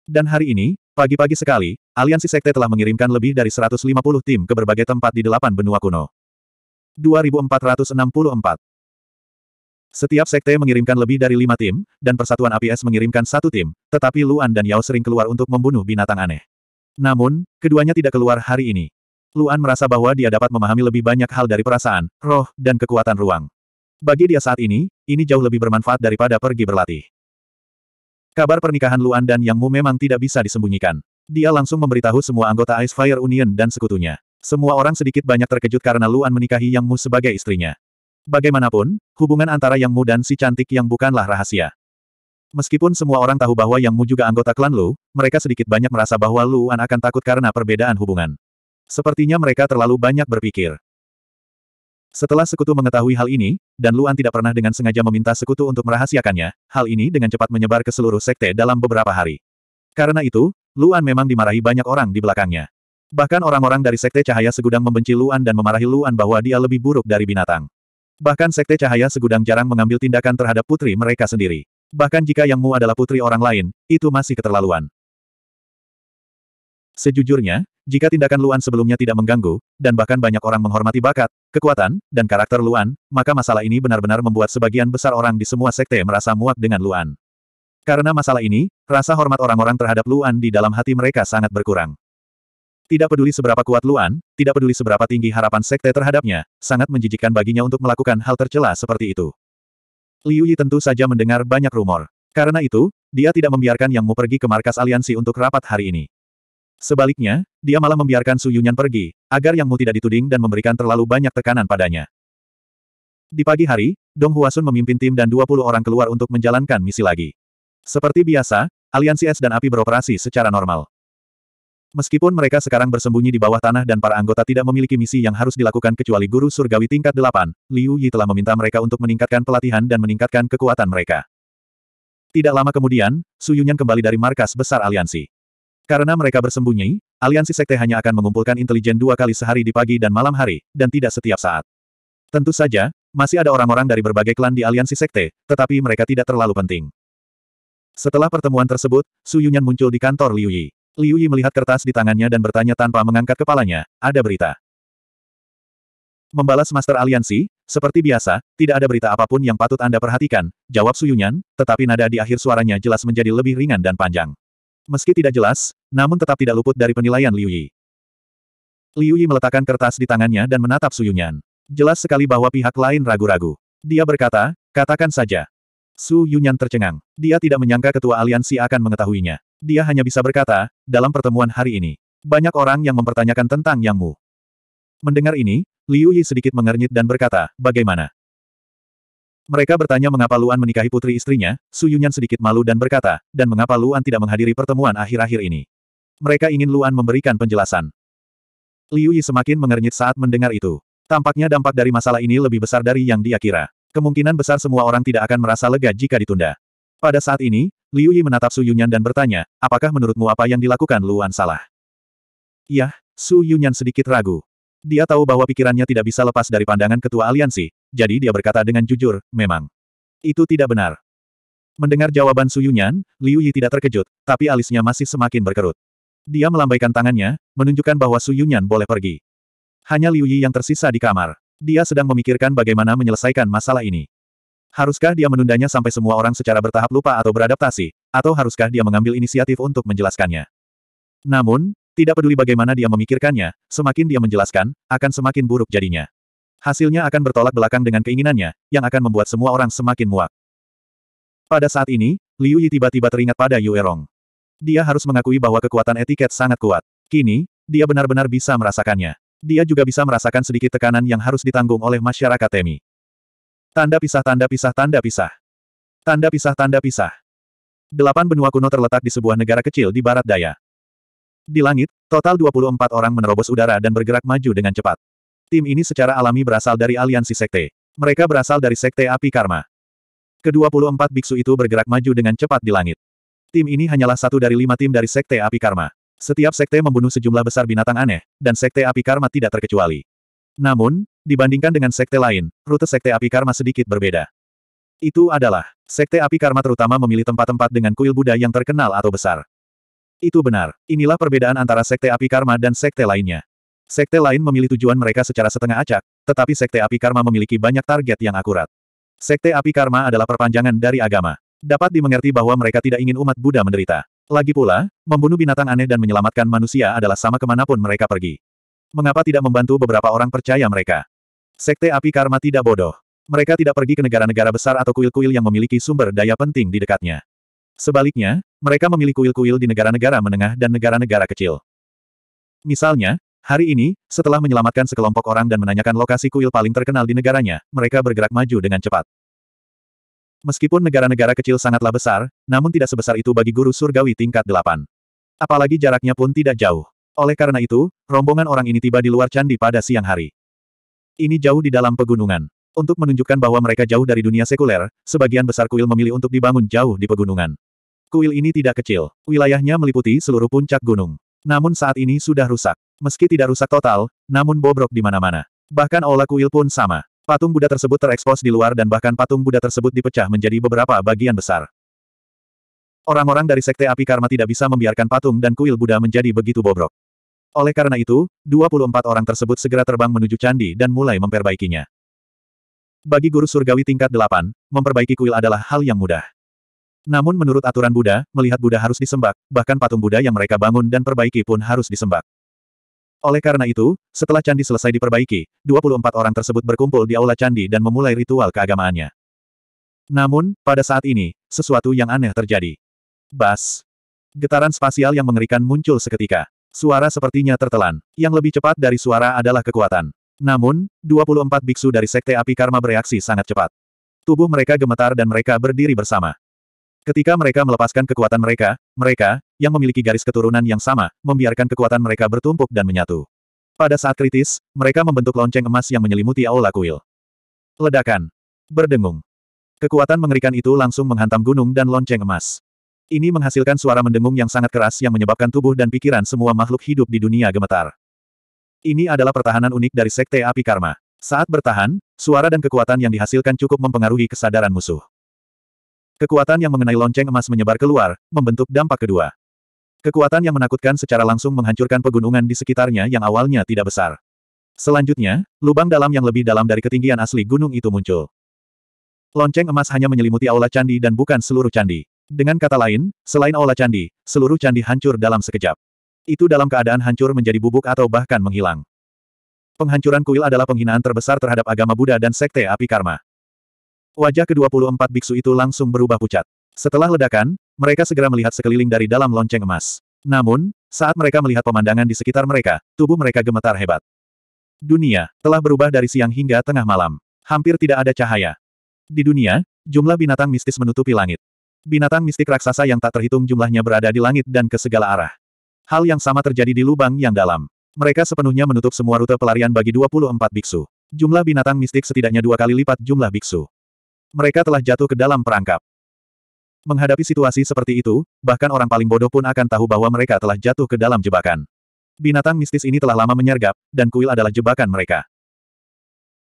S1: Dan hari ini, pagi-pagi sekali, aliansi sekte telah mengirimkan lebih dari 150 tim ke berbagai tempat di delapan benua kuno. 2464 Setiap sekte mengirimkan lebih dari lima tim, dan persatuan APS mengirimkan satu tim, tetapi Luan dan Yao sering keluar untuk membunuh binatang aneh. Namun, keduanya tidak keluar hari ini. Luan merasa bahwa dia dapat memahami lebih banyak hal dari perasaan, roh, dan kekuatan ruang. Bagi dia saat ini, ini jauh lebih bermanfaat daripada pergi berlatih. Kabar pernikahan Luan dan Yang Mu memang tidak bisa disembunyikan. Dia langsung memberitahu semua anggota Ice Fire Union dan sekutunya. Semua orang sedikit banyak terkejut karena Luan menikahi Yang Mu sebagai istrinya. Bagaimanapun, hubungan antara Yang Mu dan si cantik yang bukanlah rahasia. Meskipun semua orang tahu bahwa Yang Mu juga anggota klan Lu, mereka sedikit banyak merasa bahwa Luan akan takut karena perbedaan hubungan. Sepertinya mereka terlalu banyak berpikir. Setelah sekutu mengetahui hal ini, dan Luan tidak pernah dengan sengaja meminta sekutu untuk merahasiakannya, hal ini dengan cepat menyebar ke seluruh sekte dalam beberapa hari. Karena itu, Luan memang dimarahi banyak orang di belakangnya. Bahkan orang-orang dari sekte cahaya segudang membenci Luan dan memarahi Luan bahwa dia lebih buruk dari binatang. Bahkan sekte cahaya segudang jarang mengambil tindakan terhadap putri mereka sendiri. Bahkan jika Yang Mu adalah putri orang lain, itu masih keterlaluan. Sejujurnya, jika tindakan Luan sebelumnya tidak mengganggu, dan bahkan banyak orang menghormati bakat, kekuatan, dan karakter Luan, maka masalah ini benar-benar membuat sebagian besar orang di semua sekte merasa muak dengan Luan. Karena masalah ini, rasa hormat orang-orang terhadap Luan di dalam hati mereka sangat berkurang. Tidak peduli seberapa kuat Luan, tidak peduli seberapa tinggi harapan sekte terhadapnya, sangat menjijikkan baginya untuk melakukan hal tercela seperti itu. Liu Yi tentu saja mendengar banyak rumor. Karena itu, dia tidak membiarkan Yang Mu pergi ke markas aliansi untuk rapat hari ini. Sebaliknya, dia malah membiarkan Su Yunyan pergi, agar Yang Mu tidak dituding dan memberikan terlalu banyak tekanan padanya. Di pagi hari, Dong Huasun memimpin tim dan 20 orang keluar untuk menjalankan misi lagi. Seperti biasa, aliansi es dan api beroperasi secara normal. Meskipun mereka sekarang bersembunyi di bawah tanah dan para anggota tidak memiliki misi yang harus dilakukan kecuali guru surgawi tingkat 8, Liu Yi telah meminta mereka untuk meningkatkan pelatihan dan meningkatkan kekuatan mereka. Tidak lama kemudian, Su Yunyan kembali dari markas besar aliansi. Karena mereka bersembunyi, aliansi sekte hanya akan mengumpulkan intelijen dua kali sehari di pagi dan malam hari, dan tidak setiap saat. Tentu saja, masih ada orang-orang dari berbagai klan di aliansi sekte, tetapi mereka tidak terlalu penting. Setelah pertemuan tersebut, Su Yunyan muncul di kantor Liu Yi. Liu Yi melihat kertas di tangannya dan bertanya tanpa mengangkat kepalanya, ada berita. Membalas Master Aliansi, seperti biasa, tidak ada berita apapun yang patut Anda perhatikan, jawab Su Yunyan, tetapi nada di akhir suaranya jelas menjadi lebih ringan dan panjang. Meski tidak jelas, namun tetap tidak luput dari penilaian Liu Yi. Liu Yi meletakkan kertas di tangannya dan menatap Su Yunyan. Jelas sekali bahwa pihak lain ragu-ragu. Dia berkata, katakan saja. Su Yunyan tercengang. Dia tidak menyangka ketua aliansi akan mengetahuinya. Dia hanya bisa berkata, dalam pertemuan hari ini, banyak orang yang mempertanyakan tentang Yang Mu. Mendengar ini, Liu Yi sedikit mengernyit dan berkata, bagaimana? Mereka bertanya mengapa Luan menikahi putri istrinya, Su Yunyan sedikit malu dan berkata, dan mengapa Luan tidak menghadiri pertemuan akhir-akhir ini. Mereka ingin Luan memberikan penjelasan. Liu Yi semakin mengernyit saat mendengar itu. Tampaknya dampak dari masalah ini lebih besar dari yang dia kira. Kemungkinan besar semua orang tidak akan merasa lega jika ditunda. Pada saat ini, Liu Yi menatap Su Yunyan dan bertanya, apakah menurutmu apa yang dilakukan Luan salah? Yah, Su Yunyan sedikit ragu. Dia tahu bahwa pikirannya tidak bisa lepas dari pandangan ketua aliansi, jadi dia berkata dengan jujur, memang. Itu tidak benar. Mendengar jawaban Suyunyan, Liu Yi tidak terkejut, tapi alisnya masih semakin berkerut. Dia melambaikan tangannya, menunjukkan bahwa Su Yunyan boleh pergi. Hanya Liu Yi yang tersisa di kamar. Dia sedang memikirkan bagaimana menyelesaikan masalah ini. Haruskah dia menundanya sampai semua orang secara bertahap lupa atau beradaptasi, atau haruskah dia mengambil inisiatif untuk menjelaskannya? Namun, tidak peduli bagaimana dia memikirkannya, semakin dia menjelaskan, akan semakin buruk jadinya. Hasilnya akan bertolak belakang dengan keinginannya, yang akan membuat semua orang semakin muak. Pada saat ini, Liu Yi tiba-tiba teringat pada Yue Rong. Dia harus mengakui bahwa kekuatan etiket sangat kuat. Kini, dia benar-benar bisa merasakannya. Dia juga bisa merasakan sedikit tekanan yang harus ditanggung oleh masyarakat Temi. Tanda pisah tanda pisah tanda pisah. Tanda pisah tanda pisah. Delapan benua kuno terletak di sebuah negara kecil di barat daya. Di langit, total 24 orang menerobos udara dan bergerak maju dengan cepat. Tim ini secara alami berasal dari aliansi sekte. Mereka berasal dari sekte api karma. Ke-24 biksu itu bergerak maju dengan cepat di langit. Tim ini hanyalah satu dari lima tim dari sekte api karma. Setiap sekte membunuh sejumlah besar binatang aneh, dan sekte api karma tidak terkecuali. Namun, dibandingkan dengan sekte lain, rute sekte api karma sedikit berbeda. Itu adalah, sekte api karma terutama memilih tempat-tempat dengan kuil Buddha yang terkenal atau besar. Itu benar. Inilah perbedaan antara Sekte Api Karma dan Sekte lainnya. Sekte lain memilih tujuan mereka secara setengah acak, tetapi Sekte Api Karma memiliki banyak target yang akurat. Sekte Api Karma adalah perpanjangan dari agama. Dapat dimengerti bahwa mereka tidak ingin umat Buddha menderita. Lagi pula, membunuh binatang aneh dan menyelamatkan manusia adalah sama kemanapun mereka pergi. Mengapa tidak membantu beberapa orang percaya mereka? Sekte api karma tidak bodoh. Mereka tidak pergi ke negara-negara besar atau kuil-kuil yang memiliki sumber daya penting di dekatnya. Sebaliknya, mereka memilih kuil-kuil di negara-negara menengah dan negara-negara kecil. Misalnya, hari ini, setelah menyelamatkan sekelompok orang dan menanyakan lokasi kuil paling terkenal di negaranya, mereka bergerak maju dengan cepat. Meskipun negara-negara kecil sangatlah besar, namun tidak sebesar itu bagi guru surgawi tingkat delapan. Apalagi jaraknya pun tidak jauh. Oleh karena itu, rombongan orang ini tiba di luar candi pada siang hari. Ini jauh di dalam pegunungan. Untuk menunjukkan bahwa mereka jauh dari dunia sekuler, sebagian besar kuil memilih untuk dibangun jauh di pegunungan. Kuil ini tidak kecil, wilayahnya meliputi seluruh puncak gunung. Namun saat ini sudah rusak. Meski tidak rusak total, namun bobrok di mana-mana. Bahkan aula kuil pun sama. Patung Buddha tersebut terekspos di luar dan bahkan patung Buddha tersebut dipecah menjadi beberapa bagian besar. Orang-orang dari Sekte Api Karma tidak bisa membiarkan patung dan kuil Buddha menjadi begitu bobrok. Oleh karena itu, 24 orang tersebut segera terbang menuju candi dan mulai memperbaikinya. Bagi guru surgawi tingkat delapan, memperbaiki kuil adalah hal yang mudah. Namun menurut aturan Buddha, melihat Buddha harus disembah, bahkan patung Buddha yang mereka bangun dan perbaiki pun harus disembah. Oleh karena itu, setelah candi selesai diperbaiki, 24 orang tersebut berkumpul di aula candi dan memulai ritual keagamaannya. Namun, pada saat ini, sesuatu yang aneh terjadi. Bas. Getaran spasial yang mengerikan muncul seketika. Suara sepertinya tertelan. Yang lebih cepat dari suara adalah kekuatan. Namun, 24 biksu dari Sekte Api Karma bereaksi sangat cepat. Tubuh mereka gemetar dan mereka berdiri bersama. Ketika mereka melepaskan kekuatan mereka, mereka, yang memiliki garis keturunan yang sama, membiarkan kekuatan mereka bertumpuk dan menyatu. Pada saat kritis, mereka membentuk lonceng emas yang menyelimuti aula kuil. Ledakan. Berdengung. Kekuatan mengerikan itu langsung menghantam gunung dan lonceng emas. Ini menghasilkan suara mendengung yang sangat keras yang menyebabkan tubuh dan pikiran semua makhluk hidup di dunia gemetar. Ini adalah pertahanan unik dari Sekte Api Karma. Saat bertahan, suara dan kekuatan yang dihasilkan cukup mempengaruhi kesadaran musuh. Kekuatan yang mengenai lonceng emas menyebar keluar, membentuk dampak kedua. Kekuatan yang menakutkan secara langsung menghancurkan pegunungan di sekitarnya yang awalnya tidak besar. Selanjutnya, lubang dalam yang lebih dalam dari ketinggian asli gunung itu muncul. Lonceng emas hanya menyelimuti aula candi dan bukan seluruh candi. Dengan kata lain, selain aula candi, seluruh candi hancur dalam sekejap. Itu dalam keadaan hancur menjadi bubuk atau bahkan menghilang. Penghancuran kuil adalah penghinaan terbesar terhadap agama Buddha dan sekte api karma. Wajah ke-24 biksu itu langsung berubah pucat. Setelah ledakan, mereka segera melihat sekeliling dari dalam lonceng emas. Namun, saat mereka melihat pemandangan di sekitar mereka, tubuh mereka gemetar hebat. Dunia telah berubah dari siang hingga tengah malam. Hampir tidak ada cahaya. Di dunia, jumlah binatang mistis menutupi langit. Binatang mistik raksasa yang tak terhitung jumlahnya berada di langit dan ke segala arah. Hal yang sama terjadi di lubang yang dalam. Mereka sepenuhnya menutup semua rute pelarian bagi 24 biksu. Jumlah binatang mistik setidaknya dua kali lipat jumlah biksu. Mereka telah jatuh ke dalam perangkap. Menghadapi situasi seperti itu, bahkan orang paling bodoh pun akan tahu bahwa mereka telah jatuh ke dalam jebakan. Binatang mistis ini telah lama menyergap, dan kuil adalah jebakan mereka.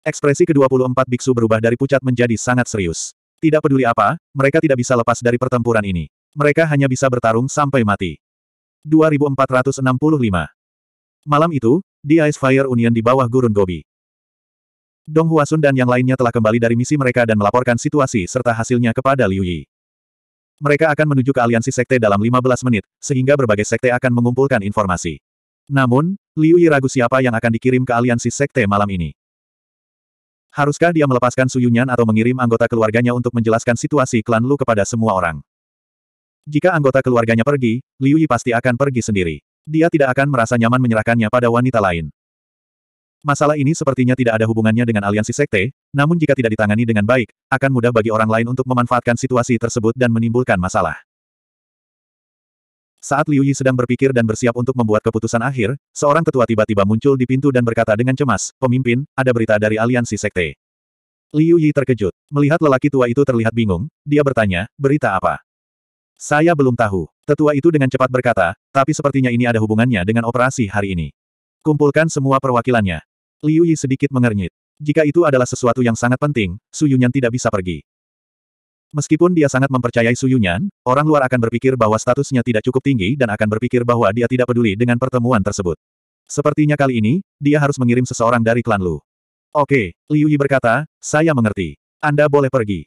S1: Ekspresi ke-24 biksu berubah dari pucat menjadi sangat serius. Tidak peduli apa, mereka tidak bisa lepas dari pertempuran ini. Mereka hanya bisa bertarung sampai mati. 2465. Malam itu, di Ice Fire Union di bawah gurun Gobi. Dong Huasun dan yang lainnya telah kembali dari misi mereka dan melaporkan situasi serta hasilnya kepada Liu Yi. Mereka akan menuju ke aliansi sekte dalam 15 menit, sehingga berbagai sekte akan mengumpulkan informasi. Namun, Liu Yi ragu siapa yang akan dikirim ke aliansi sekte malam ini. Haruskah dia melepaskan Suyunyan atau mengirim anggota keluarganya untuk menjelaskan situasi klan Lu kepada semua orang? Jika anggota keluarganya pergi, Liu Yi pasti akan pergi sendiri. Dia tidak akan merasa nyaman menyerahkannya pada wanita lain. Masalah ini sepertinya tidak ada hubungannya dengan aliansi sekte, namun jika tidak ditangani dengan baik, akan mudah bagi orang lain untuk memanfaatkan situasi tersebut dan menimbulkan masalah. Saat Liu Yi sedang berpikir dan bersiap untuk membuat keputusan akhir, seorang tetua tiba-tiba muncul di pintu dan berkata dengan cemas, Pemimpin, ada berita dari aliansi sekte. Liu Yi terkejut. Melihat lelaki tua itu terlihat bingung, dia bertanya, berita apa? Saya belum tahu. Tetua itu dengan cepat berkata, tapi sepertinya ini ada hubungannya dengan operasi hari ini. Kumpulkan semua perwakilannya. Liu Yi sedikit mengernyit. Jika itu adalah sesuatu yang sangat penting, Su Yunyan tidak bisa pergi. Meskipun dia sangat mempercayai Su Yunyan, orang luar akan berpikir bahwa statusnya tidak cukup tinggi dan akan berpikir bahwa dia tidak peduli dengan pertemuan tersebut. Sepertinya kali ini, dia harus mengirim seseorang dari klan Lu. Oke, Liu Yi berkata, saya mengerti. Anda boleh pergi.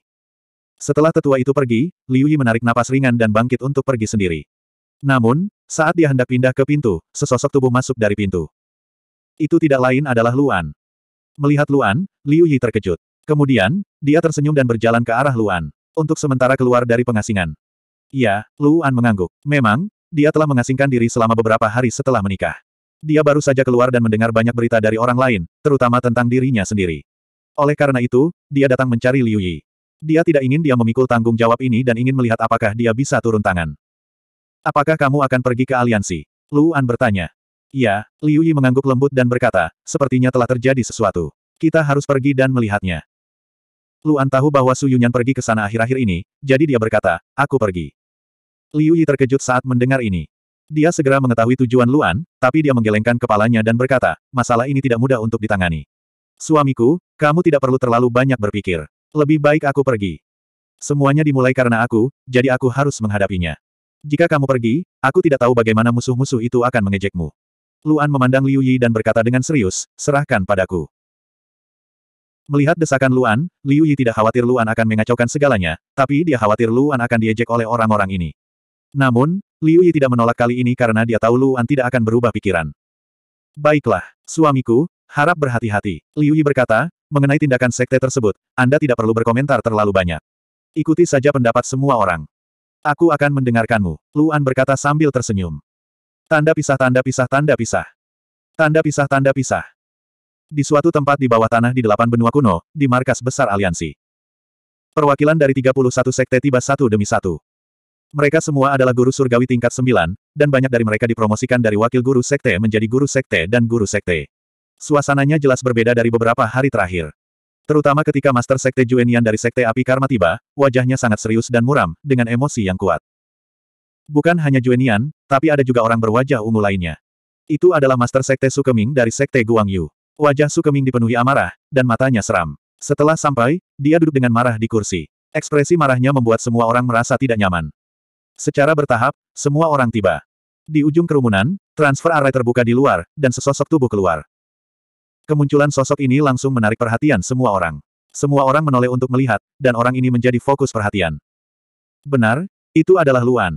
S1: Setelah tetua itu pergi, Liu Yi menarik napas ringan dan bangkit untuk pergi sendiri. Namun, saat dia hendak pindah ke pintu, sesosok tubuh masuk dari pintu. Itu tidak lain adalah Luan. Melihat Luan, Liu Yi terkejut. Kemudian, dia tersenyum dan berjalan ke arah Luan. Untuk sementara keluar dari pengasingan. Ya, Luan mengangguk. Memang, dia telah mengasingkan diri selama beberapa hari setelah menikah. Dia baru saja keluar dan mendengar banyak berita dari orang lain, terutama tentang dirinya sendiri. Oleh karena itu, dia datang mencari Liu Yi. Dia tidak ingin dia memikul tanggung jawab ini dan ingin melihat apakah dia bisa turun tangan. Apakah kamu akan pergi ke aliansi? Luan bertanya. Iya, Liu Yi mengangguk lembut dan berkata, sepertinya telah terjadi sesuatu. Kita harus pergi dan melihatnya. Luan tahu bahwa Su Yunyan pergi ke sana akhir-akhir ini, jadi dia berkata, aku pergi. Liu Yi terkejut saat mendengar ini. Dia segera mengetahui tujuan Luan, tapi dia menggelengkan kepalanya dan berkata, masalah ini tidak mudah untuk ditangani. Suamiku, kamu tidak perlu terlalu banyak berpikir. Lebih baik aku pergi. Semuanya dimulai karena aku, jadi aku harus menghadapinya. Jika kamu pergi, aku tidak tahu bagaimana musuh-musuh itu akan mengejekmu. Luan memandang Liu Yi dan berkata dengan serius, serahkan padaku. Melihat desakan Luan, Liu Yi tidak khawatir Luan akan mengacaukan segalanya, tapi dia khawatir Luan akan diejek oleh orang-orang ini. Namun, Liu Yi tidak menolak kali ini karena dia tahu Luan tidak akan berubah pikiran. Baiklah, suamiku, harap berhati-hati. Liu Yi berkata, Mengenai tindakan sekte tersebut, Anda tidak perlu berkomentar terlalu banyak. Ikuti saja pendapat semua orang. Aku akan mendengarkanmu, Luan berkata sambil tersenyum. Tanda pisah tanda pisah tanda pisah. Tanda pisah tanda pisah. Di suatu tempat di bawah tanah di delapan benua kuno, di markas besar aliansi. Perwakilan dari 31 sekte tiba satu demi satu. Mereka semua adalah guru surgawi tingkat sembilan, dan banyak dari mereka dipromosikan dari wakil guru sekte menjadi guru sekte dan guru sekte. Suasananya jelas berbeda dari beberapa hari terakhir. Terutama ketika Master Sekte Juenian dari Sekte Api Karma tiba, wajahnya sangat serius dan muram, dengan emosi yang kuat. Bukan hanya Juenian, tapi ada juga orang berwajah ungu lainnya. Itu adalah Master Sekte Sukeming dari Sekte Guangyu. Wajah Sukeming dipenuhi amarah, dan matanya seram. Setelah sampai, dia duduk dengan marah di kursi. Ekspresi marahnya membuat semua orang merasa tidak nyaman. Secara bertahap, semua orang tiba. Di ujung kerumunan, transfer arai terbuka di luar, dan sesosok tubuh keluar. Kemunculan sosok ini langsung menarik perhatian semua orang. Semua orang menoleh untuk melihat, dan orang ini menjadi fokus perhatian. Benar, itu adalah Luan.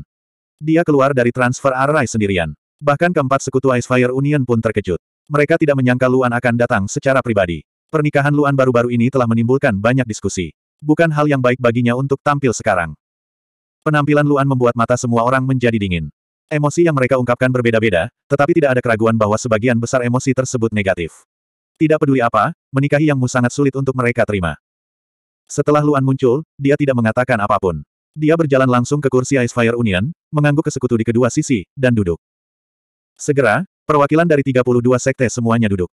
S1: Dia keluar dari transfer Arai sendirian. Bahkan keempat sekutu Ice Fire Union pun terkejut. Mereka tidak menyangka Luan akan datang secara pribadi. Pernikahan Luan baru-baru ini telah menimbulkan banyak diskusi. Bukan hal yang baik baginya untuk tampil sekarang. Penampilan Luan membuat mata semua orang menjadi dingin. Emosi yang mereka ungkapkan berbeda-beda, tetapi tidak ada keraguan bahwa sebagian besar emosi tersebut negatif. Tidak peduli apa, menikahi Yang Mu sangat sulit untuk mereka terima. Setelah Luan muncul, dia tidak mengatakan apapun. Dia berjalan langsung ke kursi Ice Fire Union, mengangguk ke sekutu di kedua sisi, dan duduk. Segera, perwakilan dari 32 sekte semuanya duduk.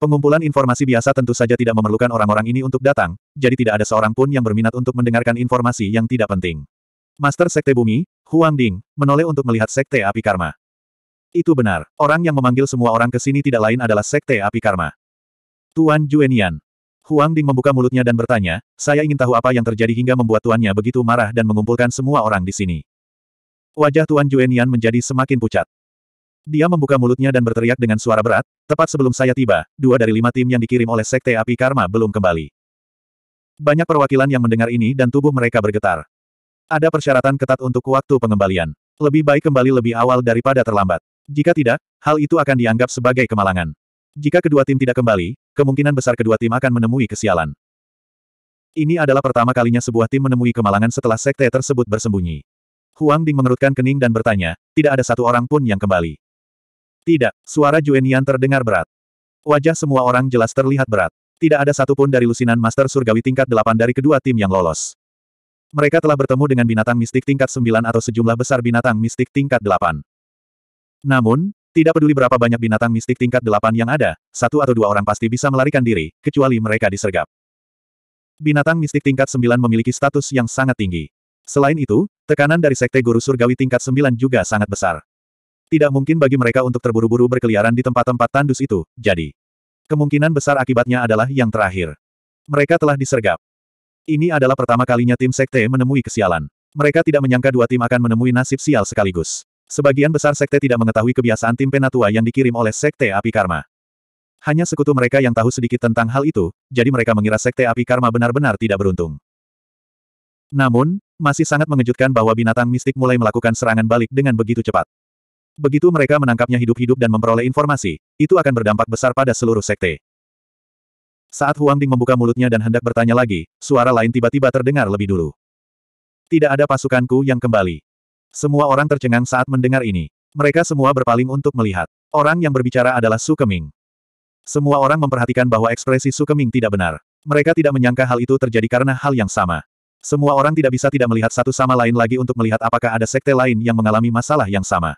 S1: Pengumpulan informasi biasa tentu saja tidak memerlukan orang-orang ini untuk datang, jadi tidak ada seorang pun yang berminat untuk mendengarkan informasi yang tidak penting. Master Sekte Bumi, Huang Ding, menoleh untuk melihat Sekte Api Karma. Itu benar, orang yang memanggil semua orang ke sini tidak lain adalah Sekte Api Karma. Tuan Juenian. Huang Ding membuka mulutnya dan bertanya, saya ingin tahu apa yang terjadi hingga membuat tuannya begitu marah dan mengumpulkan semua orang di sini. Wajah Tuan Juenian menjadi semakin pucat. Dia membuka mulutnya dan berteriak dengan suara berat, tepat sebelum saya tiba, dua dari lima tim yang dikirim oleh Sekte Api Karma belum kembali. Banyak perwakilan yang mendengar ini dan tubuh mereka bergetar. Ada persyaratan ketat untuk waktu pengembalian. Lebih baik kembali lebih awal daripada terlambat. Jika tidak, hal itu akan dianggap sebagai kemalangan. Jika kedua tim tidak kembali, kemungkinan besar kedua tim akan menemui kesialan. Ini adalah pertama kalinya sebuah tim menemui kemalangan setelah sekte tersebut bersembunyi. Huang Ding mengerutkan kening dan bertanya, tidak ada satu orang pun yang kembali. Tidak, suara Juenian terdengar berat. Wajah semua orang jelas terlihat berat. Tidak ada satu pun dari lusinan Master Surgawi tingkat 8 dari kedua tim yang lolos. Mereka telah bertemu dengan binatang mistik tingkat 9 atau sejumlah besar binatang mistik tingkat 8. Namun, tidak peduli berapa banyak binatang mistik tingkat delapan yang ada, satu atau dua orang pasti bisa melarikan diri, kecuali mereka disergap. Binatang mistik tingkat sembilan memiliki status yang sangat tinggi. Selain itu, tekanan dari Sekte Guru Surgawi tingkat sembilan juga sangat besar. Tidak mungkin bagi mereka untuk terburu-buru berkeliaran di tempat-tempat tandus itu, jadi. Kemungkinan besar akibatnya adalah yang terakhir. Mereka telah disergap. Ini adalah pertama kalinya tim Sekte menemui kesialan. Mereka tidak menyangka dua tim akan menemui nasib sial sekaligus. Sebagian besar sekte tidak mengetahui kebiasaan tim penatua yang dikirim oleh sekte api karma. Hanya sekutu mereka yang tahu sedikit tentang hal itu, jadi mereka mengira sekte api karma benar-benar tidak beruntung. Namun, masih sangat mengejutkan bahwa binatang mistik mulai melakukan serangan balik dengan begitu cepat. Begitu mereka menangkapnya hidup-hidup dan memperoleh informasi, itu akan berdampak besar pada seluruh sekte. Saat Huang Ding membuka mulutnya dan hendak bertanya lagi, suara lain tiba-tiba terdengar lebih dulu. Tidak ada pasukanku yang kembali. Semua orang tercengang saat mendengar ini. Mereka semua berpaling untuk melihat. Orang yang berbicara adalah Su Keming. Semua orang memperhatikan bahwa ekspresi Su Keming tidak benar. Mereka tidak menyangka hal itu terjadi karena hal yang sama. Semua orang tidak bisa tidak melihat satu sama lain lagi untuk melihat apakah ada sekte lain yang mengalami masalah yang sama.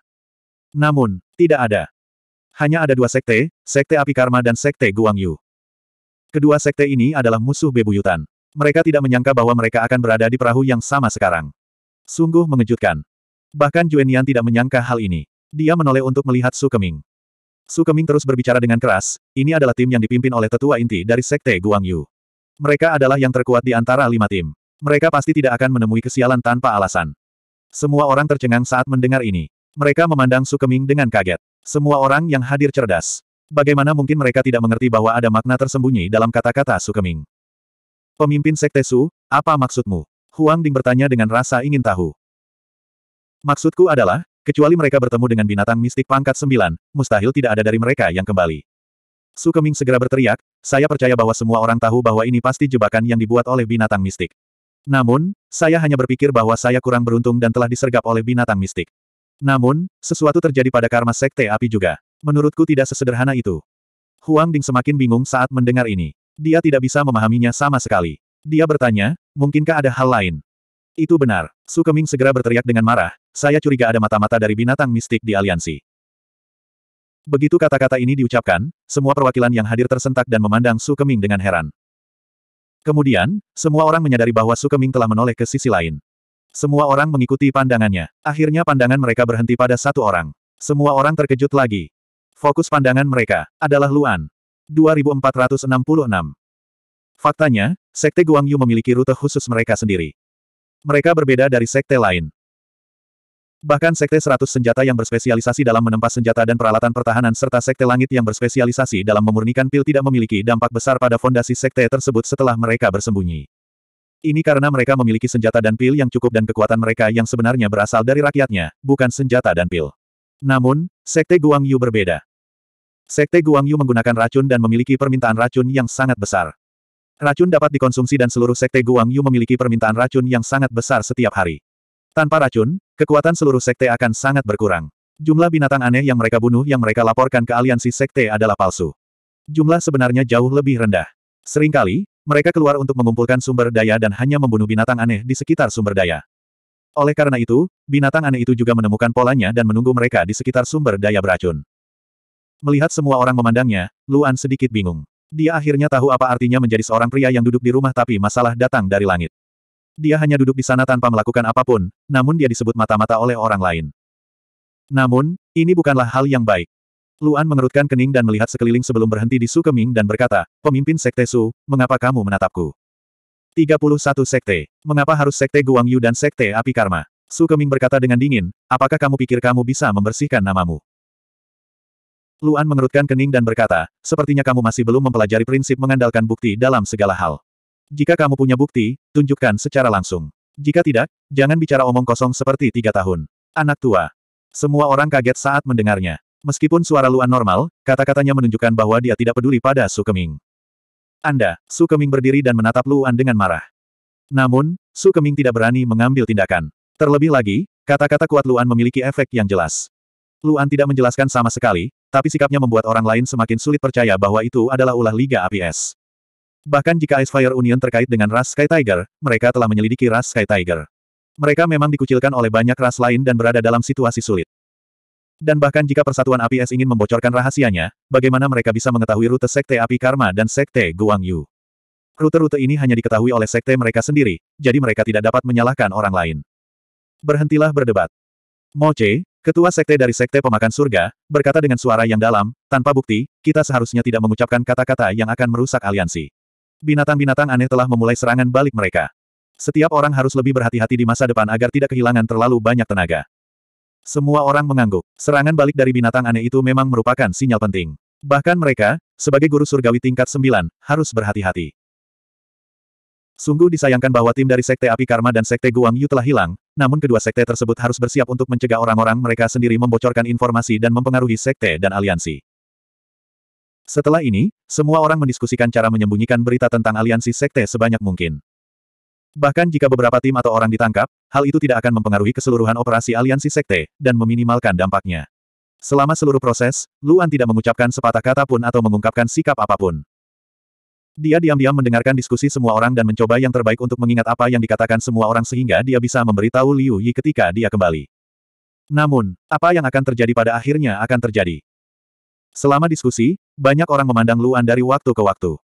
S1: Namun, tidak ada. Hanya ada dua sekte, Sekte Api Karma dan Sekte Guangyu. Kedua sekte ini adalah musuh bebuyutan. Mereka tidak menyangka bahwa mereka akan berada di perahu yang sama sekarang. Sungguh mengejutkan. Bahkan Juenian tidak menyangka hal ini. Dia menoleh untuk melihat Su Keming. Su Keming terus berbicara dengan keras, ini adalah tim yang dipimpin oleh tetua inti dari Sekte Guangyu. Mereka adalah yang terkuat di antara lima tim. Mereka pasti tidak akan menemui kesialan tanpa alasan. Semua orang tercengang saat mendengar ini. Mereka memandang Su Keming dengan kaget. Semua orang yang hadir cerdas. Bagaimana mungkin mereka tidak mengerti bahwa ada makna tersembunyi dalam kata-kata Su Keming? Pemimpin Sekte Su, apa maksudmu? Huang Ding bertanya dengan rasa ingin tahu. Maksudku adalah, kecuali mereka bertemu dengan binatang mistik pangkat sembilan, mustahil tidak ada dari mereka yang kembali. Su Keming segera berteriak, saya percaya bahwa semua orang tahu bahwa ini pasti jebakan yang dibuat oleh binatang mistik. Namun, saya hanya berpikir bahwa saya kurang beruntung dan telah disergap oleh binatang mistik. Namun, sesuatu terjadi pada karma sekte api juga. Menurutku tidak sesederhana itu. Huang Ding semakin bingung saat mendengar ini. Dia tidak bisa memahaminya sama sekali. Dia bertanya, mungkinkah ada hal lain? Itu benar. Su Keming segera berteriak dengan marah, saya curiga ada mata-mata dari binatang mistik di aliansi. Begitu kata-kata ini diucapkan, semua perwakilan yang hadir tersentak dan memandang Su Keming dengan heran. Kemudian, semua orang menyadari bahwa Su Keming telah menoleh ke sisi lain. Semua orang mengikuti pandangannya. Akhirnya pandangan mereka berhenti pada satu orang. Semua orang terkejut lagi. Fokus pandangan mereka adalah Luan. 2466. Faktanya, Sekte Guangyu memiliki rute khusus mereka sendiri. Mereka berbeda dari sekte lain. Bahkan Sekte Seratus Senjata yang berspesialisasi dalam menempa senjata dan peralatan pertahanan serta Sekte Langit yang berspesialisasi dalam memurnikan pil tidak memiliki dampak besar pada fondasi Sekte tersebut setelah mereka bersembunyi. Ini karena mereka memiliki senjata dan pil yang cukup dan kekuatan mereka yang sebenarnya berasal dari rakyatnya, bukan senjata dan pil. Namun, Sekte Guang Yu berbeda. Sekte Guang Yu menggunakan racun dan memiliki permintaan racun yang sangat besar. Racun dapat dikonsumsi dan seluruh Sekte Guang Yu memiliki permintaan racun yang sangat besar setiap hari. Tanpa racun, kekuatan seluruh sekte akan sangat berkurang. Jumlah binatang aneh yang mereka bunuh yang mereka laporkan ke aliansi sekte adalah palsu. Jumlah sebenarnya jauh lebih rendah. Seringkali, mereka keluar untuk mengumpulkan sumber daya dan hanya membunuh binatang aneh di sekitar sumber daya. Oleh karena itu, binatang aneh itu juga menemukan polanya dan menunggu mereka di sekitar sumber daya beracun. Melihat semua orang memandangnya, Luan sedikit bingung. Dia akhirnya tahu apa artinya menjadi seorang pria yang duduk di rumah tapi masalah datang dari langit. Dia hanya duduk di sana tanpa melakukan apapun, namun dia disebut mata-mata oleh orang lain. Namun, ini bukanlah hal yang baik. Luan mengerutkan kening dan melihat sekeliling sebelum berhenti di Su Keming dan berkata, Pemimpin Sekte Su, mengapa kamu menatapku? 31 Sekte. Mengapa harus Sekte Guang Yu dan Sekte Api Karma? Su Keming berkata dengan dingin, apakah kamu pikir kamu bisa membersihkan namamu? Luan mengerutkan kening dan berkata, sepertinya kamu masih belum mempelajari prinsip mengandalkan bukti dalam segala hal. Jika kamu punya bukti, tunjukkan secara langsung. Jika tidak, jangan bicara omong kosong seperti tiga tahun. Anak tua. Semua orang kaget saat mendengarnya. Meskipun suara Luan normal, kata-katanya menunjukkan bahwa dia tidak peduli pada Su Keming. Anda, Su Keming berdiri dan menatap Luan dengan marah. Namun, Su Keming tidak berani mengambil tindakan. Terlebih lagi, kata-kata kuat Luan memiliki efek yang jelas. Luan tidak menjelaskan sama sekali, tapi sikapnya membuat orang lain semakin sulit percaya bahwa itu adalah ulah Liga APS. Bahkan jika Ice Fire Union terkait dengan ras Sky Tiger, mereka telah menyelidiki ras Sky Tiger. Mereka memang dikucilkan oleh banyak ras lain dan berada dalam situasi sulit. Dan bahkan jika Persatuan Api Es ingin membocorkan rahasianya, bagaimana mereka bisa mengetahui rute Sekte Api Karma dan Sekte Guang Yu? Rute-rute ini hanya diketahui oleh sekte mereka sendiri, jadi mereka tidak dapat menyalahkan orang lain. Berhentilah berdebat. Che, ketua sekte dari sekte pemakan surga, berkata dengan suara yang dalam, tanpa bukti, kita seharusnya tidak mengucapkan kata-kata yang akan merusak aliansi binatang-binatang aneh telah memulai serangan balik mereka. Setiap orang harus lebih berhati-hati di masa depan agar tidak kehilangan terlalu banyak tenaga. Semua orang mengangguk. Serangan balik dari binatang aneh itu memang merupakan sinyal penting. Bahkan mereka, sebagai guru surgawi tingkat 9, harus berhati-hati. Sungguh disayangkan bahwa tim dari Sekte Api Karma dan Sekte Guang Yu telah hilang, namun kedua sekte tersebut harus bersiap untuk mencegah orang-orang mereka sendiri membocorkan informasi dan mempengaruhi sekte dan aliansi. Setelah ini, semua orang mendiskusikan cara menyembunyikan berita tentang aliansi sekte sebanyak mungkin. Bahkan jika beberapa tim atau orang ditangkap, hal itu tidak akan mempengaruhi keseluruhan operasi aliansi sekte, dan meminimalkan dampaknya. Selama seluruh proses, Luan tidak mengucapkan sepatah kata pun atau mengungkapkan sikap apapun. Dia diam-diam mendengarkan diskusi semua orang dan mencoba yang terbaik untuk mengingat apa yang dikatakan semua orang sehingga dia bisa memberitahu Liu Yi ketika dia kembali. Namun, apa yang akan terjadi pada akhirnya akan terjadi. Selama diskusi, banyak orang memandang Luan dari waktu ke waktu.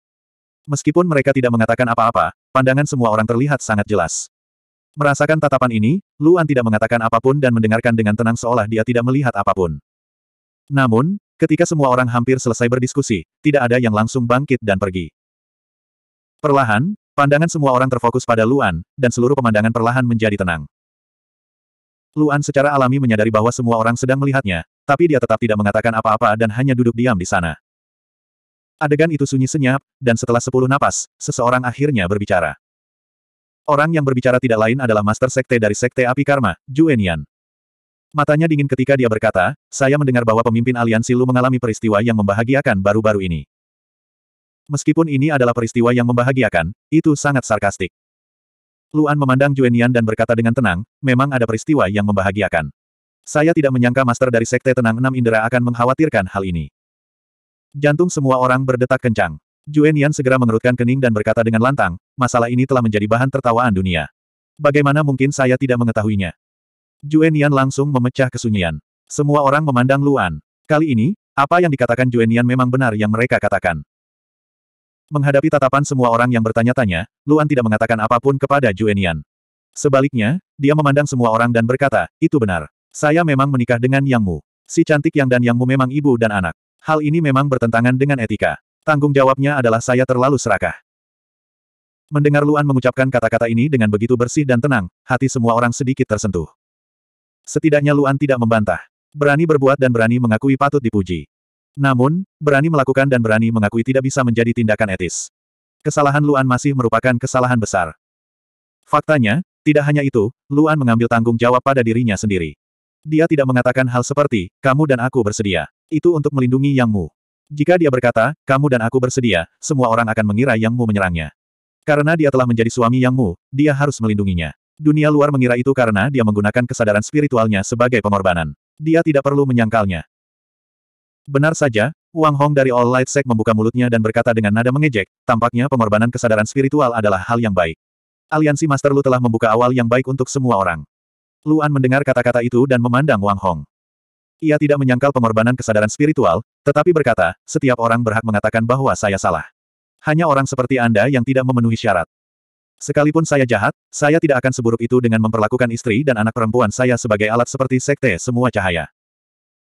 S1: Meskipun mereka tidak mengatakan apa-apa, pandangan semua orang terlihat sangat jelas. Merasakan tatapan ini, Luan tidak mengatakan apapun dan mendengarkan dengan tenang seolah dia tidak melihat apapun. Namun, ketika semua orang hampir selesai berdiskusi, tidak ada yang langsung bangkit dan pergi. Perlahan, pandangan semua orang terfokus pada Luan, dan seluruh pemandangan perlahan menjadi tenang. Luan secara alami menyadari bahwa semua orang sedang melihatnya, tapi dia tetap tidak mengatakan apa-apa dan hanya duduk diam di sana. Adegan itu sunyi senyap, dan setelah sepuluh napas, seseorang akhirnya berbicara. Orang yang berbicara tidak lain adalah Master Sekte dari Sekte Api Karma, Juenian. Matanya dingin ketika dia berkata, saya mendengar bahwa pemimpin aliansi Lu mengalami peristiwa yang membahagiakan baru-baru ini. Meskipun ini adalah peristiwa yang membahagiakan, itu sangat sarkastik. Luan memandang Juenian dan berkata dengan tenang, memang ada peristiwa yang membahagiakan. Saya tidak menyangka Master dari Sekte Tenang Enam Indera akan mengkhawatirkan hal ini. Jantung semua orang berdetak kencang. Juenian segera mengerutkan kening dan berkata dengan lantang, masalah ini telah menjadi bahan tertawaan dunia. Bagaimana mungkin saya tidak mengetahuinya? Juenian langsung memecah kesunyian. Semua orang memandang Luan. Kali ini, apa yang dikatakan Juenian memang benar yang mereka katakan. Menghadapi tatapan semua orang yang bertanya-tanya, Luan tidak mengatakan apapun kepada Juenian. Sebaliknya, dia memandang semua orang dan berkata, itu benar. Saya memang menikah dengan Yang Mu. Si cantik Yang dan Yang Mu memang ibu dan anak. Hal ini memang bertentangan dengan etika. Tanggung jawabnya adalah saya terlalu serakah. Mendengar Luan mengucapkan kata-kata ini dengan begitu bersih dan tenang, hati semua orang sedikit tersentuh. Setidaknya Luan tidak membantah. Berani berbuat dan berani mengakui patut dipuji. Namun, berani melakukan dan berani mengakui tidak bisa menjadi tindakan etis. Kesalahan Luan masih merupakan kesalahan besar. Faktanya, tidak hanya itu, Luan mengambil tanggung jawab pada dirinya sendiri. Dia tidak mengatakan hal seperti, kamu dan aku bersedia. Itu untuk melindungi Yang Mu. Jika dia berkata, kamu dan aku bersedia, semua orang akan mengira Yang Mu menyerangnya. Karena dia telah menjadi suami Yang Mu, dia harus melindunginya. Dunia luar mengira itu karena dia menggunakan kesadaran spiritualnya sebagai pengorbanan. Dia tidak perlu menyangkalnya. Benar saja, Wang Hong dari All Light Sect membuka mulutnya dan berkata dengan nada mengejek, tampaknya pengorbanan kesadaran spiritual adalah hal yang baik. Aliansi Master Lu telah membuka awal yang baik untuk semua orang. Luan mendengar kata-kata itu dan memandang Wang Hong. Ia tidak menyangkal pengorbanan kesadaran spiritual, tetapi berkata, setiap orang berhak mengatakan bahwa saya salah. Hanya orang seperti Anda yang tidak memenuhi syarat. Sekalipun saya jahat, saya tidak akan seburuk itu dengan memperlakukan istri dan anak perempuan saya sebagai alat seperti sekte semua cahaya.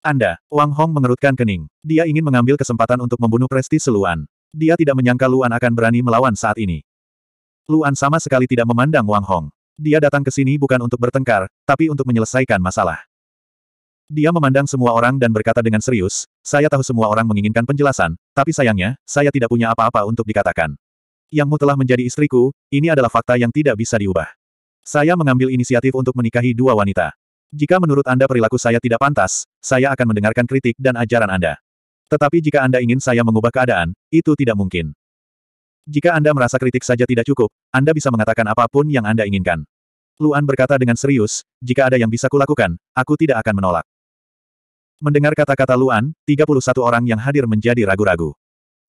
S1: Anda, Wang Hong mengerutkan kening. Dia ingin mengambil kesempatan untuk membunuh prestis Luan. Dia tidak menyangka Luan akan berani melawan saat ini. Luan sama sekali tidak memandang Wang Hong. Dia datang ke sini bukan untuk bertengkar, tapi untuk menyelesaikan masalah. Dia memandang semua orang dan berkata dengan serius, saya tahu semua orang menginginkan penjelasan, tapi sayangnya, saya tidak punya apa-apa untuk dikatakan. Yangmu telah menjadi istriku, ini adalah fakta yang tidak bisa diubah. Saya mengambil inisiatif untuk menikahi dua wanita. Jika menurut Anda perilaku saya tidak pantas, saya akan mendengarkan kritik dan ajaran Anda. Tetapi jika Anda ingin saya mengubah keadaan, itu tidak mungkin. Jika Anda merasa kritik saja tidak cukup, Anda bisa mengatakan apapun yang Anda inginkan. Luan berkata dengan serius, jika ada yang bisa kulakukan, aku tidak akan menolak. Mendengar kata-kata Luan, 31 orang yang hadir menjadi ragu-ragu.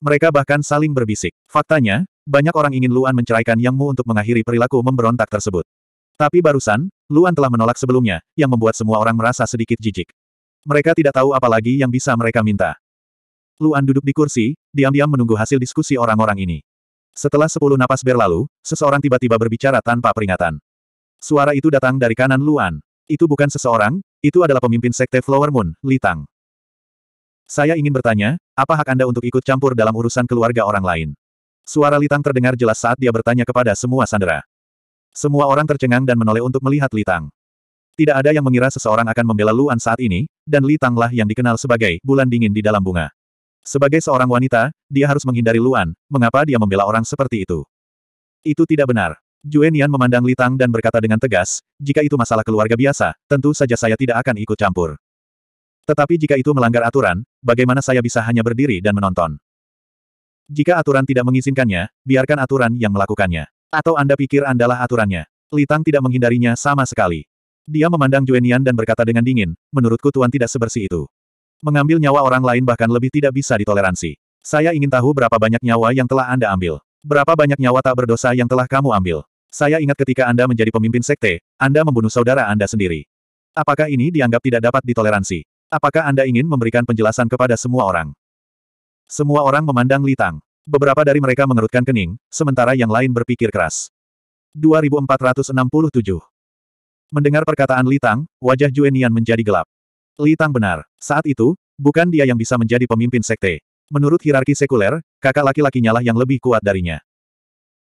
S1: Mereka bahkan saling berbisik. Faktanya, banyak orang ingin Luan menceraikan Yang Mu untuk mengakhiri perilaku memberontak tersebut. Tapi barusan, Luan telah menolak sebelumnya, yang membuat semua orang merasa sedikit jijik. Mereka tidak tahu apa lagi yang bisa mereka minta. Luan duduk di kursi, diam-diam menunggu hasil diskusi orang-orang ini. Setelah sepuluh napas berlalu, seseorang tiba-tiba berbicara tanpa peringatan. Suara itu datang dari kanan Luan. Itu bukan seseorang, itu adalah pemimpin sekte Flower Moon, Li Tang. Saya ingin bertanya, apa hak Anda untuk ikut campur dalam urusan keluarga orang lain? Suara Li Tang terdengar jelas saat dia bertanya kepada semua sandera. Semua orang tercengang dan menoleh untuk melihat Li Tang. Tidak ada yang mengira seseorang akan membela Luan saat ini, dan Li Tanglah yang dikenal sebagai bulan dingin di dalam bunga. Sebagai seorang wanita, dia harus menghindari Luan, mengapa dia membela orang seperti itu? Itu tidak benar. Juenian memandang Litang dan berkata dengan tegas, jika itu masalah keluarga biasa, tentu saja saya tidak akan ikut campur. Tetapi jika itu melanggar aturan, bagaimana saya bisa hanya berdiri dan menonton? Jika aturan tidak mengizinkannya, biarkan aturan yang melakukannya. Atau Anda pikir Andalah aturannya. Litang tidak menghindarinya sama sekali. Dia memandang Juenian dan berkata dengan dingin, menurutku Tuan tidak sebersih itu. Mengambil nyawa orang lain bahkan lebih tidak bisa ditoleransi. Saya ingin tahu berapa banyak nyawa yang telah Anda ambil. Berapa banyak nyawa tak berdosa yang telah kamu ambil. Saya ingat ketika Anda menjadi pemimpin sekte, Anda membunuh saudara Anda sendiri. Apakah ini dianggap tidak dapat ditoleransi? Apakah Anda ingin memberikan penjelasan kepada semua orang? Semua orang memandang Litang. Beberapa dari mereka mengerutkan kening, sementara yang lain berpikir keras. 2467 Mendengar perkataan Litang, wajah Juenian menjadi gelap. Li Tang benar. Saat itu, bukan dia yang bisa menjadi pemimpin sekte. Menurut hierarki sekuler, kakak laki-lakinya lah yang lebih kuat darinya.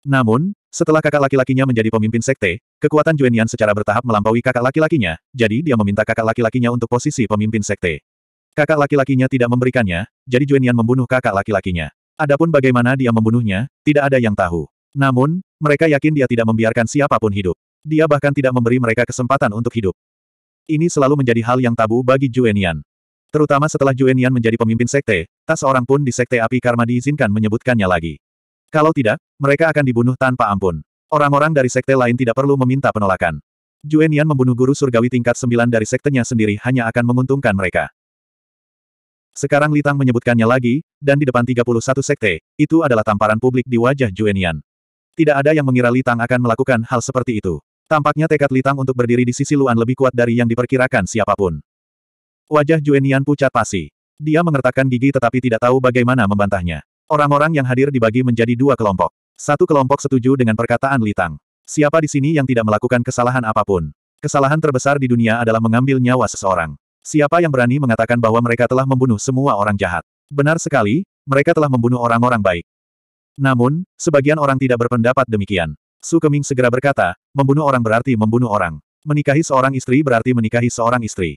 S1: Namun, setelah kakak laki-lakinya menjadi pemimpin sekte, kekuatan Juenian secara bertahap melampaui kakak laki-lakinya, jadi dia meminta kakak laki-lakinya untuk posisi pemimpin sekte. Kakak laki-lakinya tidak memberikannya, jadi Juenian membunuh kakak laki-lakinya. Adapun bagaimana dia membunuhnya, tidak ada yang tahu. Namun, mereka yakin dia tidak membiarkan siapapun hidup. Dia bahkan tidak memberi mereka kesempatan untuk hidup. Ini selalu menjadi hal yang tabu bagi Juenian. Terutama setelah Juenian menjadi pemimpin sekte, tak seorang pun di sekte api karma diizinkan menyebutkannya lagi. Kalau tidak, mereka akan dibunuh tanpa ampun. Orang-orang dari sekte lain tidak perlu meminta penolakan. Juenian membunuh guru surgawi tingkat sembilan dari sektenya sendiri hanya akan menguntungkan mereka. Sekarang Litang menyebutkannya lagi, dan di depan 31 sekte, itu adalah tamparan publik di wajah Juenian. Tidak ada yang mengira Litang akan melakukan hal seperti itu. Tampaknya tekad Litang untuk berdiri di sisi Luan lebih kuat dari yang diperkirakan siapapun. Wajah Juenian pucat pasi. Dia mengertakkan gigi tetapi tidak tahu bagaimana membantahnya. Orang-orang yang hadir dibagi menjadi dua kelompok. Satu kelompok setuju dengan perkataan Litang. Siapa di sini yang tidak melakukan kesalahan apapun? Kesalahan terbesar di dunia adalah mengambil nyawa seseorang. Siapa yang berani mengatakan bahwa mereka telah membunuh semua orang jahat? Benar sekali, mereka telah membunuh orang-orang baik. Namun, sebagian orang tidak berpendapat demikian. Su Keming segera berkata, membunuh orang berarti membunuh orang. Menikahi seorang istri berarti menikahi seorang istri.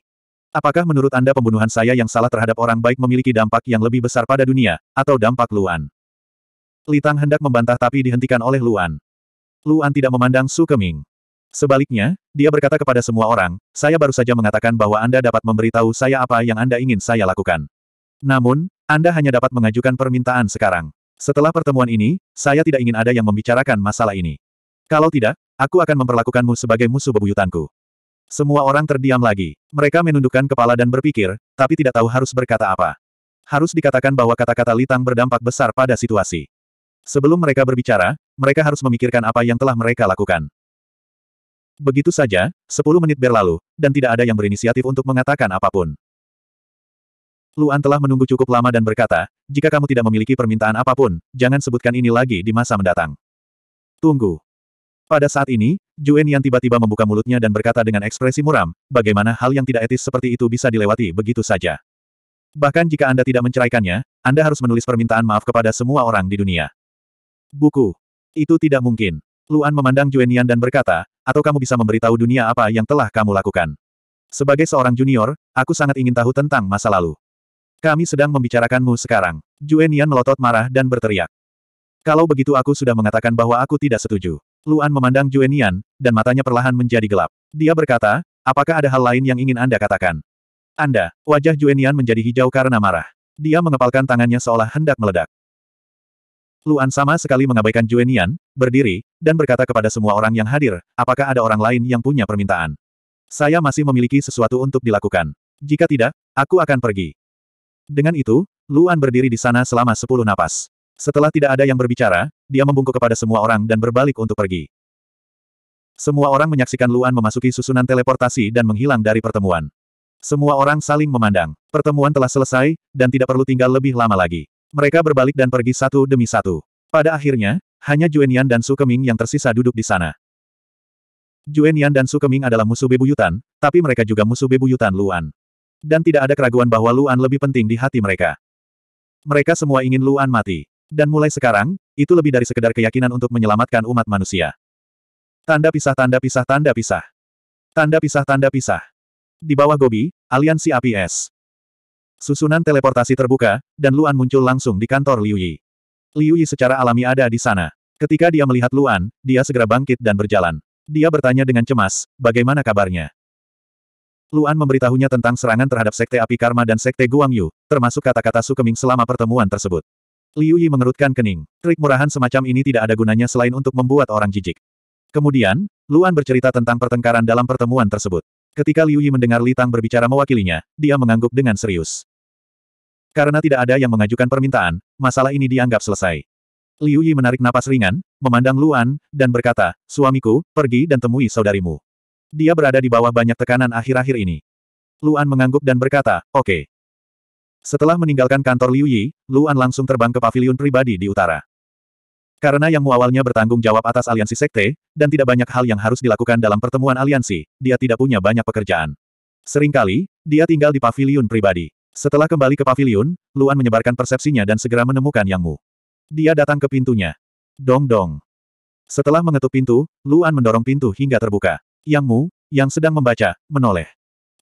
S1: Apakah menurut Anda pembunuhan saya yang salah terhadap orang baik memiliki dampak yang lebih besar pada dunia, atau dampak Luan? Litang hendak membantah tapi dihentikan oleh Luan. Luan tidak memandang Su Keming. Sebaliknya, dia berkata kepada semua orang, saya baru saja mengatakan bahwa Anda dapat memberitahu saya apa yang Anda ingin saya lakukan. Namun, Anda hanya dapat mengajukan permintaan sekarang. Setelah pertemuan ini, saya tidak ingin ada yang membicarakan masalah ini. Kalau tidak, aku akan memperlakukanmu sebagai musuh bebuyutanku. Semua orang terdiam lagi. Mereka menundukkan kepala dan berpikir, tapi tidak tahu harus berkata apa. Harus dikatakan bahwa kata-kata Litang berdampak besar pada situasi. Sebelum mereka berbicara, mereka harus memikirkan apa yang telah mereka lakukan. Begitu saja, sepuluh menit berlalu, dan tidak ada yang berinisiatif untuk mengatakan apapun. Luan telah menunggu cukup lama dan berkata, jika kamu tidak memiliki permintaan apapun, jangan sebutkan ini lagi di masa mendatang. Tunggu. Pada saat ini, Juen Yan tiba-tiba membuka mulutnya dan berkata dengan ekspresi muram, bagaimana hal yang tidak etis seperti itu bisa dilewati begitu saja. Bahkan jika Anda tidak menceraikannya, Anda harus menulis permintaan maaf kepada semua orang di dunia. Buku. Itu tidak mungkin. Luan memandang Juen Yan dan berkata, atau kamu bisa memberitahu dunia apa yang telah kamu lakukan. Sebagai seorang junior, aku sangat ingin tahu tentang masa lalu. Kami sedang membicarakanmu sekarang. Juen Yan melotot marah dan berteriak. Kalau begitu aku sudah mengatakan bahwa aku tidak setuju. Luan memandang Juenian, dan matanya perlahan menjadi gelap. Dia berkata, apakah ada hal lain yang ingin Anda katakan? Anda, wajah Juenian menjadi hijau karena marah. Dia mengepalkan tangannya seolah hendak meledak. Luan sama sekali mengabaikan Juenian, berdiri, dan berkata kepada semua orang yang hadir, apakah ada orang lain yang punya permintaan? Saya masih memiliki sesuatu untuk dilakukan. Jika tidak, aku akan pergi. Dengan itu, Luan berdiri di sana selama sepuluh napas. Setelah tidak ada yang berbicara, dia membungkuk kepada semua orang dan berbalik untuk pergi. Semua orang menyaksikan Luan memasuki susunan teleportasi dan menghilang dari pertemuan. Semua orang saling memandang. Pertemuan telah selesai, dan tidak perlu tinggal lebih lama lagi. Mereka berbalik dan pergi satu demi satu. Pada akhirnya, hanya Juenian dan Su Keming yang tersisa duduk di sana. Juenian dan Su Keming adalah musuh bebuyutan, tapi mereka juga musuh bebuyutan Luan. Dan tidak ada keraguan bahwa Luan lebih penting di hati mereka. Mereka semua ingin Luan mati. Dan mulai sekarang, itu lebih dari sekedar keyakinan untuk menyelamatkan umat manusia. Tanda pisah tanda pisah tanda pisah. Tanda pisah tanda pisah. Di bawah Gobi, aliansi APS. Susunan teleportasi terbuka, dan Luan muncul langsung di kantor Liu Yi. Liu Yi secara alami ada di sana. Ketika dia melihat Luan, dia segera bangkit dan berjalan. Dia bertanya dengan cemas, bagaimana kabarnya? Luan memberitahunya tentang serangan terhadap Sekte Api Karma dan Sekte Guangyu, termasuk kata-kata Sukeming selama pertemuan tersebut. Liu Yi mengerutkan kening. Trik murahan semacam ini tidak ada gunanya selain untuk membuat orang jijik. Kemudian, Luan bercerita tentang pertengkaran dalam pertemuan tersebut. Ketika Liu Yi mendengar Li Tang berbicara mewakilinya, dia mengangguk dengan serius. Karena tidak ada yang mengajukan permintaan, masalah ini dianggap selesai. Liu Yi menarik napas ringan, memandang Luan, dan berkata, Suamiku, pergi dan temui saudarimu. Dia berada di bawah banyak tekanan akhir-akhir ini. Luan mengangguk dan berkata, Oke. Okay. Setelah meninggalkan kantor Liu Yi, Luan langsung terbang ke paviliun pribadi di utara. Karena yang awalnya bertanggung jawab atas aliansi sekte, dan tidak banyak hal yang harus dilakukan dalam pertemuan aliansi, dia tidak punya banyak pekerjaan. Seringkali, dia tinggal di paviliun pribadi. Setelah kembali ke paviliun, Luan menyebarkan persepsinya dan segera menemukan Yang Mu. Dia datang ke pintunya. Dong-dong. Setelah mengetuk pintu, Luan mendorong pintu hingga terbuka. Yang Mu, yang sedang membaca, menoleh.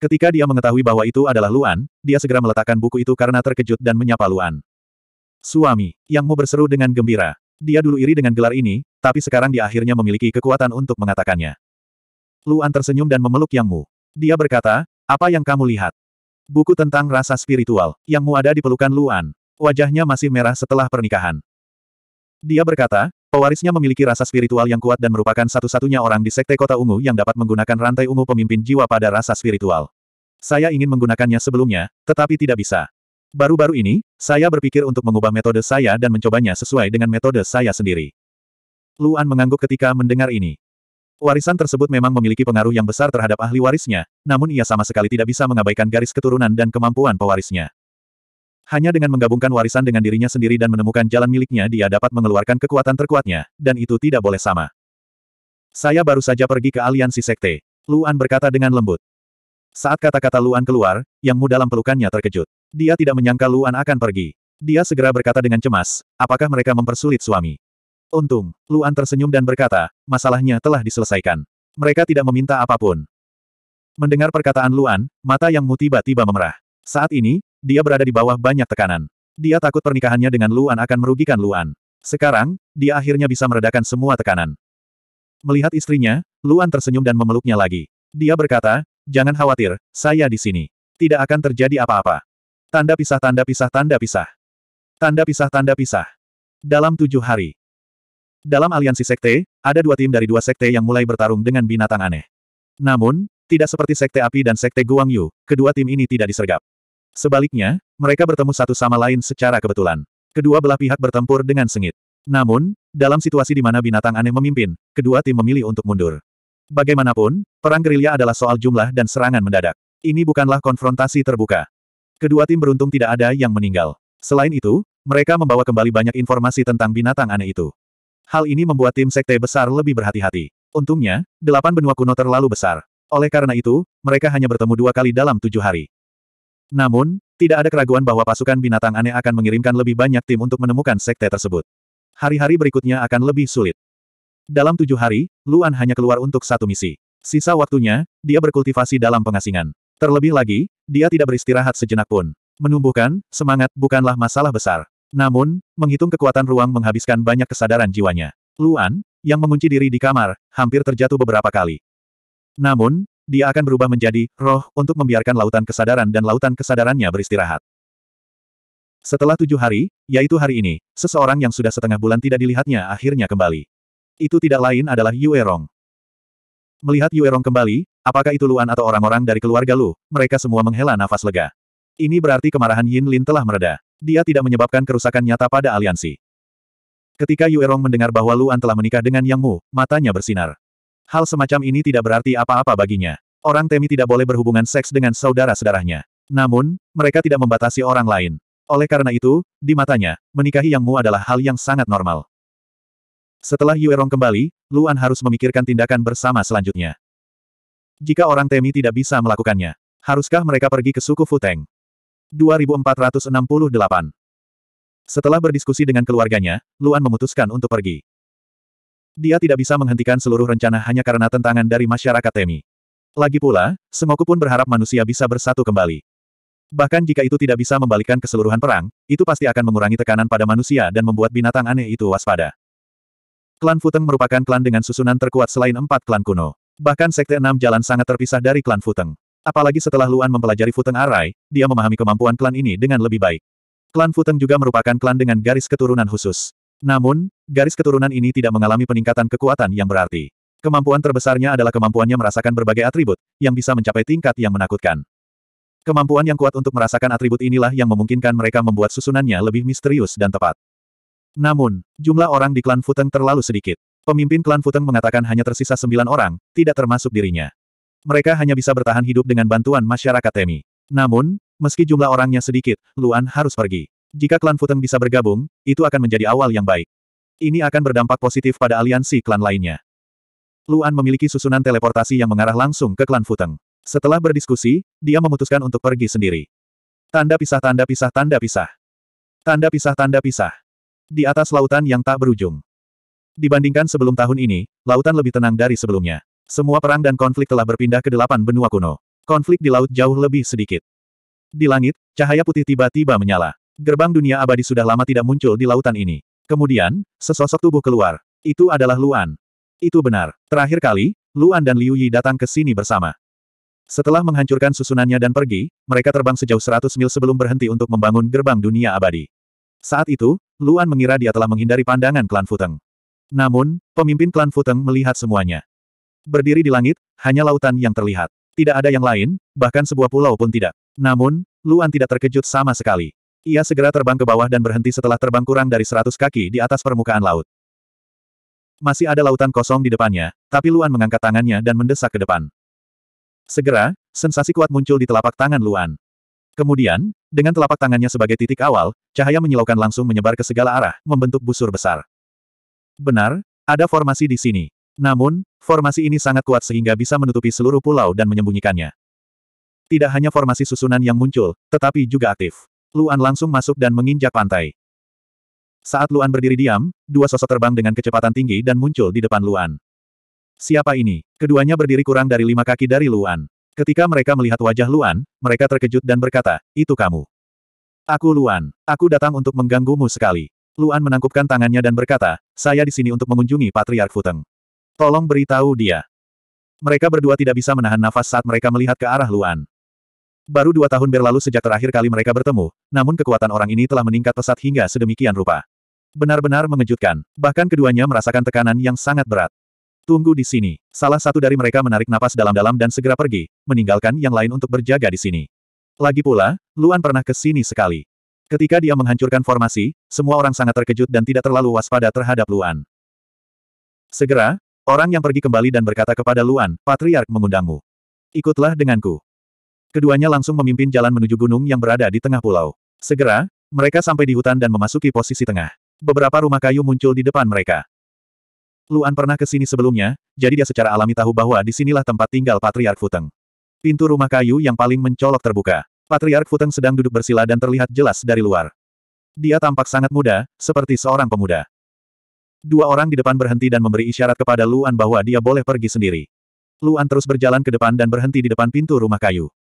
S1: Ketika dia mengetahui bahwa itu adalah Luan, dia segera meletakkan buku itu karena terkejut dan menyapa Luan. Suami, yang mau berseru dengan gembira. Dia dulu iri dengan gelar ini, tapi sekarang dia akhirnya memiliki kekuatan untuk mengatakannya. Luan tersenyum dan memeluk Yang Mu. Dia berkata, apa yang kamu lihat? Buku tentang rasa spiritual, Yang Mu ada di pelukan Luan. Wajahnya masih merah setelah pernikahan. Dia berkata, Pewarisnya memiliki rasa spiritual yang kuat dan merupakan satu-satunya orang di Sekte Kota Ungu yang dapat menggunakan rantai ungu pemimpin jiwa pada rasa spiritual. Saya ingin menggunakannya sebelumnya, tetapi tidak bisa. Baru-baru ini, saya berpikir untuk mengubah metode saya dan mencobanya sesuai dengan metode saya sendiri. Luan mengangguk ketika mendengar ini. Warisan tersebut memang memiliki pengaruh yang besar terhadap ahli warisnya, namun ia sama sekali tidak bisa mengabaikan garis keturunan dan kemampuan pewarisnya. Hanya dengan menggabungkan warisan dengan dirinya sendiri dan menemukan jalan miliknya dia dapat mengeluarkan kekuatan terkuatnya, dan itu tidak boleh sama. Saya baru saja pergi ke aliansi sekte. Luan berkata dengan lembut. Saat kata-kata Luan keluar, yang muda dalam pelukannya terkejut. Dia tidak menyangka Luan akan pergi. Dia segera berkata dengan cemas, apakah mereka mempersulit suami? Untung, Luan tersenyum dan berkata, masalahnya telah diselesaikan. Mereka tidak meminta apapun. Mendengar perkataan Luan, mata Yang Mu tiba-tiba memerah. Saat ini, dia berada di bawah banyak tekanan. Dia takut pernikahannya dengan Luan akan merugikan Luan. Sekarang, dia akhirnya bisa meredakan semua tekanan. Melihat istrinya, Luan tersenyum dan memeluknya lagi. Dia berkata, jangan khawatir, saya di sini. Tidak akan terjadi apa-apa. Tanda pisah tanda pisah tanda pisah. Tanda pisah tanda pisah. Dalam tujuh hari. Dalam aliansi sekte, ada dua tim dari dua sekte yang mulai bertarung dengan binatang aneh. Namun, tidak seperti sekte api dan sekte Guangyu, kedua tim ini tidak disergap. Sebaliknya, mereka bertemu satu sama lain secara kebetulan. Kedua belah pihak bertempur dengan sengit. Namun, dalam situasi di mana binatang aneh memimpin, kedua tim memilih untuk mundur. Bagaimanapun, perang gerilya adalah soal jumlah dan serangan mendadak. Ini bukanlah konfrontasi terbuka. Kedua tim beruntung tidak ada yang meninggal. Selain itu, mereka membawa kembali banyak informasi tentang binatang aneh itu. Hal ini membuat tim sekte besar lebih berhati-hati. Untungnya, delapan benua kuno terlalu besar. Oleh karena itu, mereka hanya bertemu dua kali dalam tujuh hari. Namun, tidak ada keraguan bahwa pasukan binatang aneh akan mengirimkan lebih banyak tim untuk menemukan sekte tersebut. Hari-hari berikutnya akan lebih sulit. Dalam tujuh hari, Luan hanya keluar untuk satu misi. Sisa waktunya, dia berkultivasi dalam pengasingan. Terlebih lagi, dia tidak beristirahat sejenak pun. Menumbuhkan, semangat bukanlah masalah besar. Namun, menghitung kekuatan ruang menghabiskan banyak kesadaran jiwanya. Luan, yang mengunci diri di kamar, hampir terjatuh beberapa kali. Namun, dia akan berubah menjadi roh untuk membiarkan lautan kesadaran dan lautan kesadarannya beristirahat. Setelah tujuh hari, yaitu hari ini, seseorang yang sudah setengah bulan tidak dilihatnya akhirnya kembali. Itu tidak lain adalah Yue Rong. Melihat Yue Rong kembali, apakah itu Luan atau orang-orang dari keluarga Lu, mereka semua menghela nafas lega. Ini berarti kemarahan Yin Lin telah mereda. Dia tidak menyebabkan kerusakan nyata pada aliansi. Ketika Yue Rong mendengar bahwa Luan telah menikah dengan Yang Mu, matanya bersinar. Hal semacam ini tidak berarti apa-apa baginya. Orang Temi tidak boleh berhubungan seks dengan saudara-saudaranya. Namun, mereka tidak membatasi orang lain. Oleh karena itu, di matanya, menikahi Yang Mu adalah hal yang sangat normal. Setelah Yuerong kembali, Luan harus memikirkan tindakan bersama selanjutnya. Jika orang Temi tidak bisa melakukannya, haruskah mereka pergi ke suku Futeng? 2468 Setelah berdiskusi dengan keluarganya, Luan memutuskan untuk pergi. Dia tidak bisa menghentikan seluruh rencana hanya karena tentangan dari masyarakat Temi. Lagi pula, Sengoku pun berharap manusia bisa bersatu kembali. Bahkan jika itu tidak bisa membalikkan keseluruhan perang, itu pasti akan mengurangi tekanan pada manusia dan membuat binatang aneh itu waspada. Klan Futeng merupakan klan dengan susunan terkuat selain empat klan kuno. Bahkan Sekte Enam Jalan sangat terpisah dari klan Futeng. Apalagi setelah Luan mempelajari Futeng Arai, dia memahami kemampuan klan ini dengan lebih baik. Klan Futeng juga merupakan klan dengan garis keturunan khusus. Namun, garis keturunan ini tidak mengalami peningkatan kekuatan yang berarti. Kemampuan terbesarnya adalah kemampuannya merasakan berbagai atribut, yang bisa mencapai tingkat yang menakutkan. Kemampuan yang kuat untuk merasakan atribut inilah yang memungkinkan mereka membuat susunannya lebih misterius dan tepat. Namun, jumlah orang di klan Futeng terlalu sedikit. Pemimpin klan Futeng mengatakan hanya tersisa sembilan orang, tidak termasuk dirinya. Mereka hanya bisa bertahan hidup dengan bantuan masyarakat Temi. Namun, meski jumlah orangnya sedikit, Luan harus pergi. Jika klan Futeng bisa bergabung, itu akan menjadi awal yang baik. Ini akan berdampak positif pada aliansi klan lainnya. Luan memiliki susunan teleportasi yang mengarah langsung ke klan Futeng. Setelah berdiskusi, dia memutuskan untuk pergi sendiri. Tanda pisah tanda pisah tanda pisah. Tanda pisah tanda pisah. Di atas lautan yang tak berujung. Dibandingkan sebelum tahun ini, lautan lebih tenang dari sebelumnya. Semua perang dan konflik telah berpindah ke delapan benua kuno. Konflik di laut jauh lebih sedikit. Di langit, cahaya putih tiba-tiba menyala. Gerbang dunia abadi sudah lama tidak muncul di lautan ini. Kemudian, sesosok tubuh keluar. Itu adalah Luan. Itu benar. Terakhir kali, Luan dan Liu Yi datang ke sini bersama. Setelah menghancurkan susunannya dan pergi, mereka terbang sejauh 100 mil sebelum berhenti untuk membangun gerbang dunia abadi. Saat itu, Luan mengira dia telah menghindari pandangan klan Futeng. Namun, pemimpin klan Futeng melihat semuanya. Berdiri di langit, hanya lautan yang terlihat. Tidak ada yang lain, bahkan sebuah pulau pun tidak. Namun, Luan tidak terkejut sama sekali. Ia segera terbang ke bawah dan berhenti setelah terbang kurang dari seratus kaki di atas permukaan laut. Masih ada lautan kosong di depannya, tapi Luan mengangkat tangannya dan mendesak ke depan. Segera, sensasi kuat muncul di telapak tangan Luan. Kemudian, dengan telapak tangannya sebagai titik awal, cahaya menyilaukan langsung menyebar ke segala arah, membentuk busur besar. Benar, ada formasi di sini. Namun, formasi ini sangat kuat sehingga bisa menutupi seluruh pulau dan menyembunyikannya. Tidak hanya formasi susunan yang muncul, tetapi juga aktif. Luan langsung masuk dan menginjak pantai. Saat Luan berdiri diam, dua sosok terbang dengan kecepatan tinggi dan muncul di depan Luan. Siapa ini? Keduanya berdiri kurang dari lima kaki dari Luan. Ketika mereka melihat wajah Luan, mereka terkejut dan berkata, itu kamu. Aku Luan. Aku datang untuk mengganggumu sekali. Luan menangkupkan tangannya dan berkata, saya di sini untuk mengunjungi Patriark Futeng. Tolong beritahu dia. Mereka berdua tidak bisa menahan nafas saat mereka melihat ke arah Luan. Baru dua tahun berlalu sejak terakhir kali mereka bertemu, namun kekuatan orang ini telah meningkat pesat hingga sedemikian rupa. Benar-benar mengejutkan, bahkan keduanya merasakan tekanan yang sangat berat. Tunggu di sini. Salah satu dari mereka menarik napas dalam-dalam dan segera pergi, meninggalkan yang lain untuk berjaga di sini. Lagi pula, Luan pernah ke sini sekali. Ketika dia menghancurkan formasi, semua orang sangat terkejut dan tidak terlalu waspada terhadap Luan. Segera, orang yang pergi kembali dan berkata kepada Luan, Patriark mengundangmu. Ikutlah denganku. Keduanya langsung memimpin jalan menuju gunung yang berada di tengah pulau. Segera, mereka sampai di hutan dan memasuki posisi tengah. Beberapa rumah kayu muncul di depan mereka. Luan pernah ke sini sebelumnya, jadi dia secara alami tahu bahwa disinilah tempat tinggal Patriark Futeng. Pintu rumah kayu yang paling mencolok terbuka. Patriark Futeng sedang duduk bersila dan terlihat jelas dari luar. Dia tampak sangat muda, seperti seorang pemuda. Dua orang di depan berhenti dan memberi isyarat kepada Luan bahwa dia boleh pergi sendiri. Luan terus berjalan ke depan dan berhenti di depan pintu rumah kayu.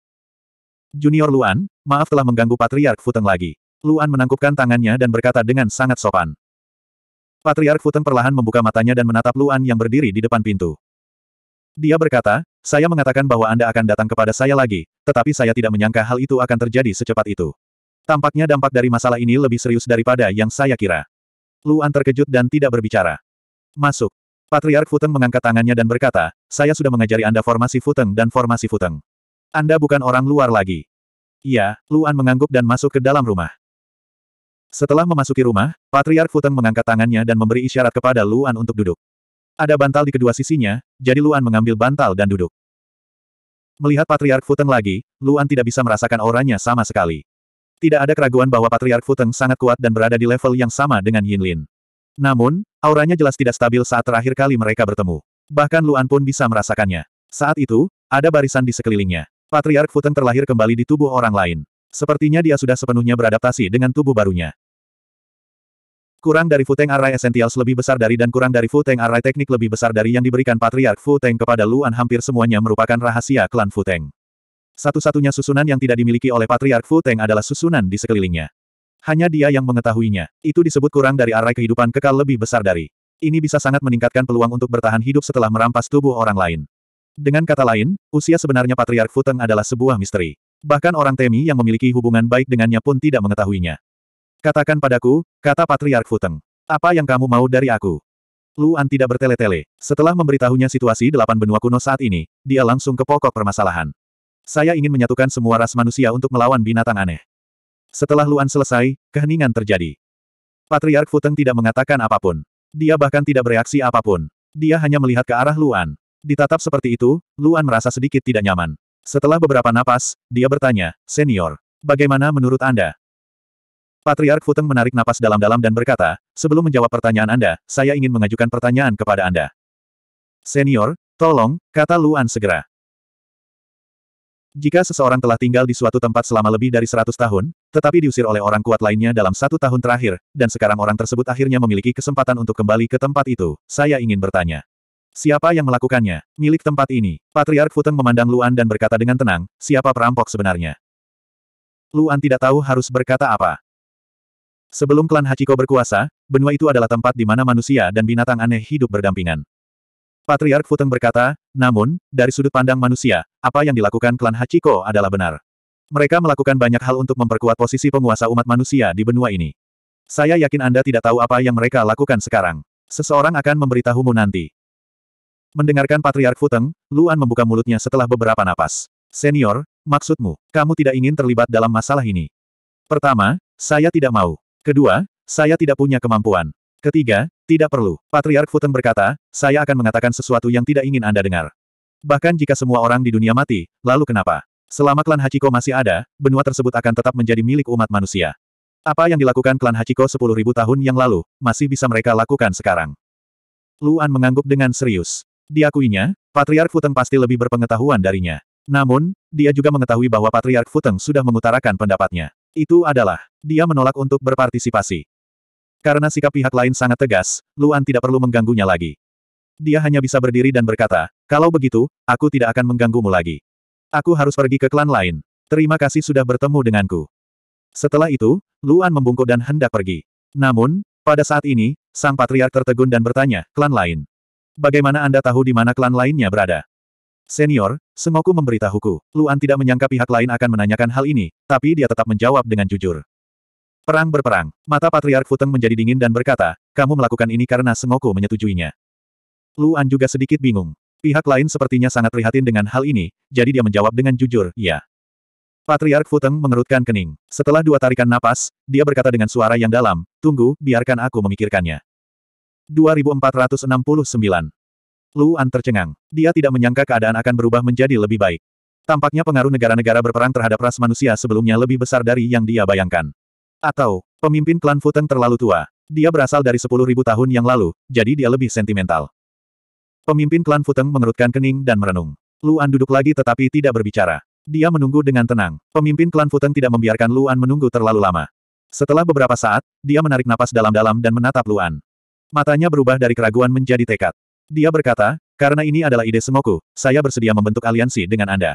S1: Junior Luan, maaf telah mengganggu Patriark Futeng lagi. Luan menangkupkan tangannya dan berkata dengan sangat sopan. Patriark Futeng perlahan membuka matanya dan menatap Luan yang berdiri di depan pintu. Dia berkata, saya mengatakan bahwa Anda akan datang kepada saya lagi, tetapi saya tidak menyangka hal itu akan terjadi secepat itu. Tampaknya dampak dari masalah ini lebih serius daripada yang saya kira. Luan terkejut dan tidak berbicara. Masuk. Patriark Futeng mengangkat tangannya dan berkata, saya sudah mengajari Anda formasi Futeng dan formasi Futeng. Anda bukan orang luar lagi. Iya, Luan mengangguk dan masuk ke dalam rumah. Setelah memasuki rumah, Patriark Futeng mengangkat tangannya dan memberi isyarat kepada Luan untuk duduk. Ada bantal di kedua sisinya, jadi Luan mengambil bantal dan duduk. Melihat Patriark Futeng lagi, Luan tidak bisa merasakan auranya sama sekali. Tidak ada keraguan bahwa Patriark Futeng sangat kuat dan berada di level yang sama dengan Yin Lin. Namun, auranya jelas tidak stabil saat terakhir kali mereka bertemu. Bahkan Luan pun bisa merasakannya. Saat itu, ada barisan di sekelilingnya. Patriark Futen terlahir kembali di tubuh orang lain. Sepertinya dia sudah sepenuhnya beradaptasi dengan tubuh barunya. Kurang dari Futeng Arai Essentials lebih besar dari dan kurang dari Futeng Arai Teknik lebih besar dari yang diberikan Patriark Futeng kepada Luan hampir semuanya merupakan rahasia klan Futeng. Satu-satunya susunan yang tidak dimiliki oleh Patriark Futeng adalah susunan di sekelilingnya. Hanya dia yang mengetahuinya. Itu disebut kurang dari arai kehidupan kekal lebih besar dari. Ini bisa sangat meningkatkan peluang untuk bertahan hidup setelah merampas tubuh orang lain. Dengan kata lain, usia sebenarnya Patriark Futeng adalah sebuah misteri. Bahkan orang Temi yang memiliki hubungan baik dengannya pun tidak mengetahuinya. Katakan padaku, kata Patriark Futeng. Apa yang kamu mau dari aku? Luan tidak bertele-tele. Setelah memberitahunya situasi delapan benua kuno saat ini, dia langsung ke pokok permasalahan. Saya ingin menyatukan semua ras manusia untuk melawan binatang aneh. Setelah Luan selesai, keheningan terjadi. Patriark Futeng tidak mengatakan apapun. Dia bahkan tidak bereaksi apapun. Dia hanya melihat ke arah Luan. Ditatap seperti itu, Luan merasa sedikit tidak nyaman. Setelah beberapa napas, dia bertanya, Senior, bagaimana menurut Anda? Patriark Futeng menarik napas dalam-dalam dan berkata, sebelum menjawab pertanyaan Anda, saya ingin mengajukan pertanyaan kepada Anda. Senior, tolong, kata Luan segera. Jika seseorang telah tinggal di suatu tempat selama lebih dari 100 tahun, tetapi diusir oleh orang kuat lainnya dalam satu tahun terakhir, dan sekarang orang tersebut akhirnya memiliki kesempatan untuk kembali ke tempat itu, saya ingin bertanya. Siapa yang melakukannya? Milik tempat ini. Patriark Futeng memandang Luan dan berkata dengan tenang, siapa perampok sebenarnya? Luan tidak tahu harus berkata apa. Sebelum klan Hachiko berkuasa, benua itu adalah tempat di mana manusia dan binatang aneh hidup berdampingan. Patriark Futeng berkata, namun, dari sudut pandang manusia, apa yang dilakukan klan Hachiko adalah benar. Mereka melakukan banyak hal untuk memperkuat posisi penguasa umat manusia di benua ini. Saya yakin Anda tidak tahu apa yang mereka lakukan sekarang. Seseorang akan memberitahumu nanti. Mendengarkan Patriark Futeng, Luan membuka mulutnya setelah beberapa napas. Senior, maksudmu, kamu tidak ingin terlibat dalam masalah ini. Pertama, saya tidak mau. Kedua, saya tidak punya kemampuan. Ketiga, tidak perlu. Patriark Futeng berkata, saya akan mengatakan sesuatu yang tidak ingin Anda dengar. Bahkan jika semua orang di dunia mati, lalu kenapa? Selama klan Hachiko masih ada, benua tersebut akan tetap menjadi milik umat manusia. Apa yang dilakukan klan Hachiko 10.000 tahun yang lalu, masih bisa mereka lakukan sekarang. Luan mengangguk dengan serius. Diakuinya, Patriark Futeng pasti lebih berpengetahuan darinya. Namun, dia juga mengetahui bahwa Patriark Futeng sudah mengutarakan pendapatnya. Itu adalah, dia menolak untuk berpartisipasi. Karena sikap pihak lain sangat tegas, Luan tidak perlu mengganggunya lagi. Dia hanya bisa berdiri dan berkata, kalau begitu, aku tidak akan mengganggumu lagi. Aku harus pergi ke klan lain. Terima kasih sudah bertemu denganku. Setelah itu, Luan membungkuk dan hendak pergi. Namun, pada saat ini, sang patriark tertegun dan bertanya, klan lain. Bagaimana Anda tahu di mana klan lainnya berada? Senior, Sengoku memberitahuku. Luan tidak menyangka pihak lain akan menanyakan hal ini, tapi dia tetap menjawab dengan jujur. Perang berperang, mata Patriark Futeng menjadi dingin dan berkata, kamu melakukan ini karena Sengoku menyetujuinya. Luan juga sedikit bingung. Pihak lain sepertinya sangat prihatin dengan hal ini, jadi dia menjawab dengan jujur, ya. Patriark Futeng mengerutkan kening. Setelah dua tarikan napas, dia berkata dengan suara yang dalam, tunggu, biarkan aku memikirkannya. 2469. Luan tercengang. Dia tidak menyangka keadaan akan berubah menjadi lebih baik. Tampaknya pengaruh negara-negara berperang terhadap ras manusia sebelumnya lebih besar dari yang dia bayangkan. Atau, pemimpin klan Futeng terlalu tua. Dia berasal dari 10.000 tahun yang lalu, jadi dia lebih sentimental. Pemimpin klan Futeng mengerutkan kening dan merenung. Luan duduk lagi tetapi tidak berbicara. Dia menunggu dengan tenang. Pemimpin klan Futeng tidak membiarkan Luan menunggu terlalu lama. Setelah beberapa saat, dia menarik napas dalam-dalam dan menatap Luan. Matanya berubah dari keraguan menjadi tekad. Dia berkata, karena ini adalah ide semoku, saya bersedia membentuk aliansi dengan Anda.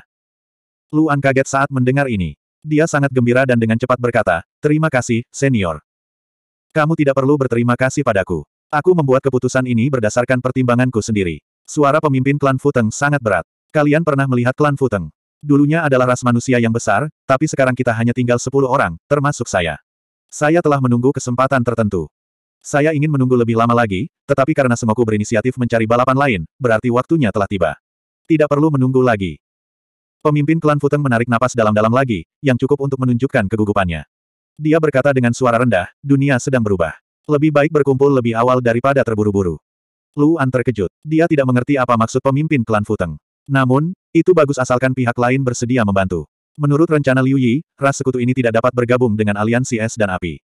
S1: Luan kaget saat mendengar ini. Dia sangat gembira dan dengan cepat berkata, terima kasih, senior. Kamu tidak perlu berterima kasih padaku. Aku membuat keputusan ini berdasarkan pertimbanganku sendiri. Suara pemimpin klan Futeng sangat berat. Kalian pernah melihat klan Futeng? Dulunya adalah ras manusia yang besar, tapi sekarang kita hanya tinggal sepuluh orang, termasuk saya. Saya telah menunggu kesempatan tertentu. Saya ingin menunggu lebih lama lagi, tetapi karena Sengoku berinisiatif mencari balapan lain, berarti waktunya telah tiba. Tidak perlu menunggu lagi. Pemimpin klan Futeng menarik napas dalam-dalam lagi, yang cukup untuk menunjukkan kegugupannya. Dia berkata dengan suara rendah, dunia sedang berubah. Lebih baik berkumpul lebih awal daripada terburu-buru. Luan terkejut. Dia tidak mengerti apa maksud pemimpin klan Futeng. Namun, itu bagus asalkan pihak lain bersedia membantu. Menurut rencana Liu Yi, ras sekutu ini tidak dapat bergabung dengan aliansi es dan api.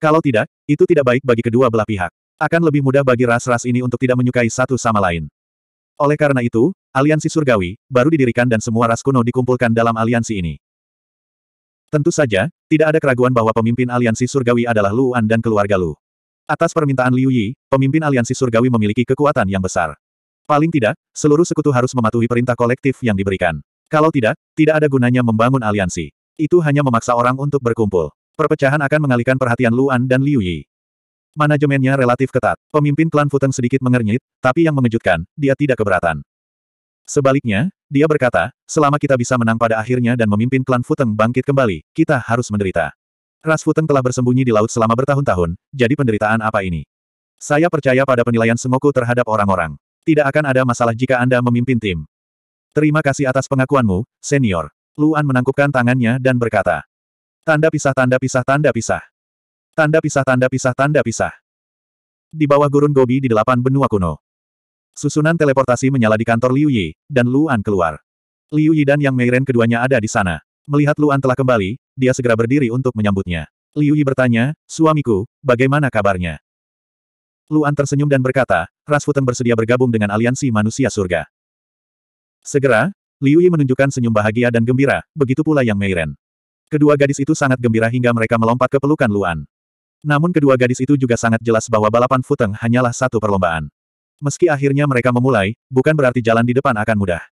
S1: Kalau tidak, itu tidak baik bagi kedua belah pihak. Akan lebih mudah bagi ras-ras ini untuk tidak menyukai satu sama lain. Oleh karena itu, aliansi surgawi, baru didirikan dan semua ras kuno dikumpulkan dalam aliansi ini. Tentu saja, tidak ada keraguan bahwa pemimpin aliansi surgawi adalah Luan dan keluarga Lu. Atas permintaan Liu Yi, pemimpin aliansi surgawi memiliki kekuatan yang besar. Paling tidak, seluruh sekutu harus mematuhi perintah kolektif yang diberikan. Kalau tidak, tidak ada gunanya membangun aliansi. Itu hanya memaksa orang untuk berkumpul. Perpecahan akan mengalihkan perhatian Luan dan Liu Yi. Manajemennya relatif ketat. Pemimpin klan Futeng sedikit mengernyit, tapi yang mengejutkan, dia tidak keberatan. Sebaliknya, dia berkata, selama kita bisa menang pada akhirnya dan memimpin klan Futeng bangkit kembali, kita harus menderita. Ras Futeng telah bersembunyi di laut selama bertahun-tahun, jadi penderitaan apa ini? Saya percaya pada penilaian Sengoku terhadap orang-orang. Tidak akan ada masalah jika Anda memimpin tim. Terima kasih atas pengakuanmu, senior. Luan menangkupkan tangannya dan berkata, Tanda pisah tanda pisah tanda pisah. Tanda pisah tanda pisah tanda pisah. Di bawah gurun Gobi di delapan benua kuno. Susunan teleportasi menyala di kantor Liu Yi, dan Luan keluar. Liu Yi dan Yang Meiren keduanya ada di sana. Melihat Luan telah kembali, dia segera berdiri untuk menyambutnya. Liu Yi bertanya, suamiku, bagaimana kabarnya? Luan tersenyum dan berkata, Rasputin bersedia bergabung dengan aliansi manusia surga. Segera, Liu Yi menunjukkan senyum bahagia dan gembira, begitu pula Yang Meiren. Kedua gadis itu sangat gembira hingga mereka melompat ke pelukan Luan. Namun kedua gadis itu juga sangat jelas bahwa balapan Futeng hanyalah satu perlombaan. Meski akhirnya mereka memulai, bukan berarti jalan di depan akan mudah.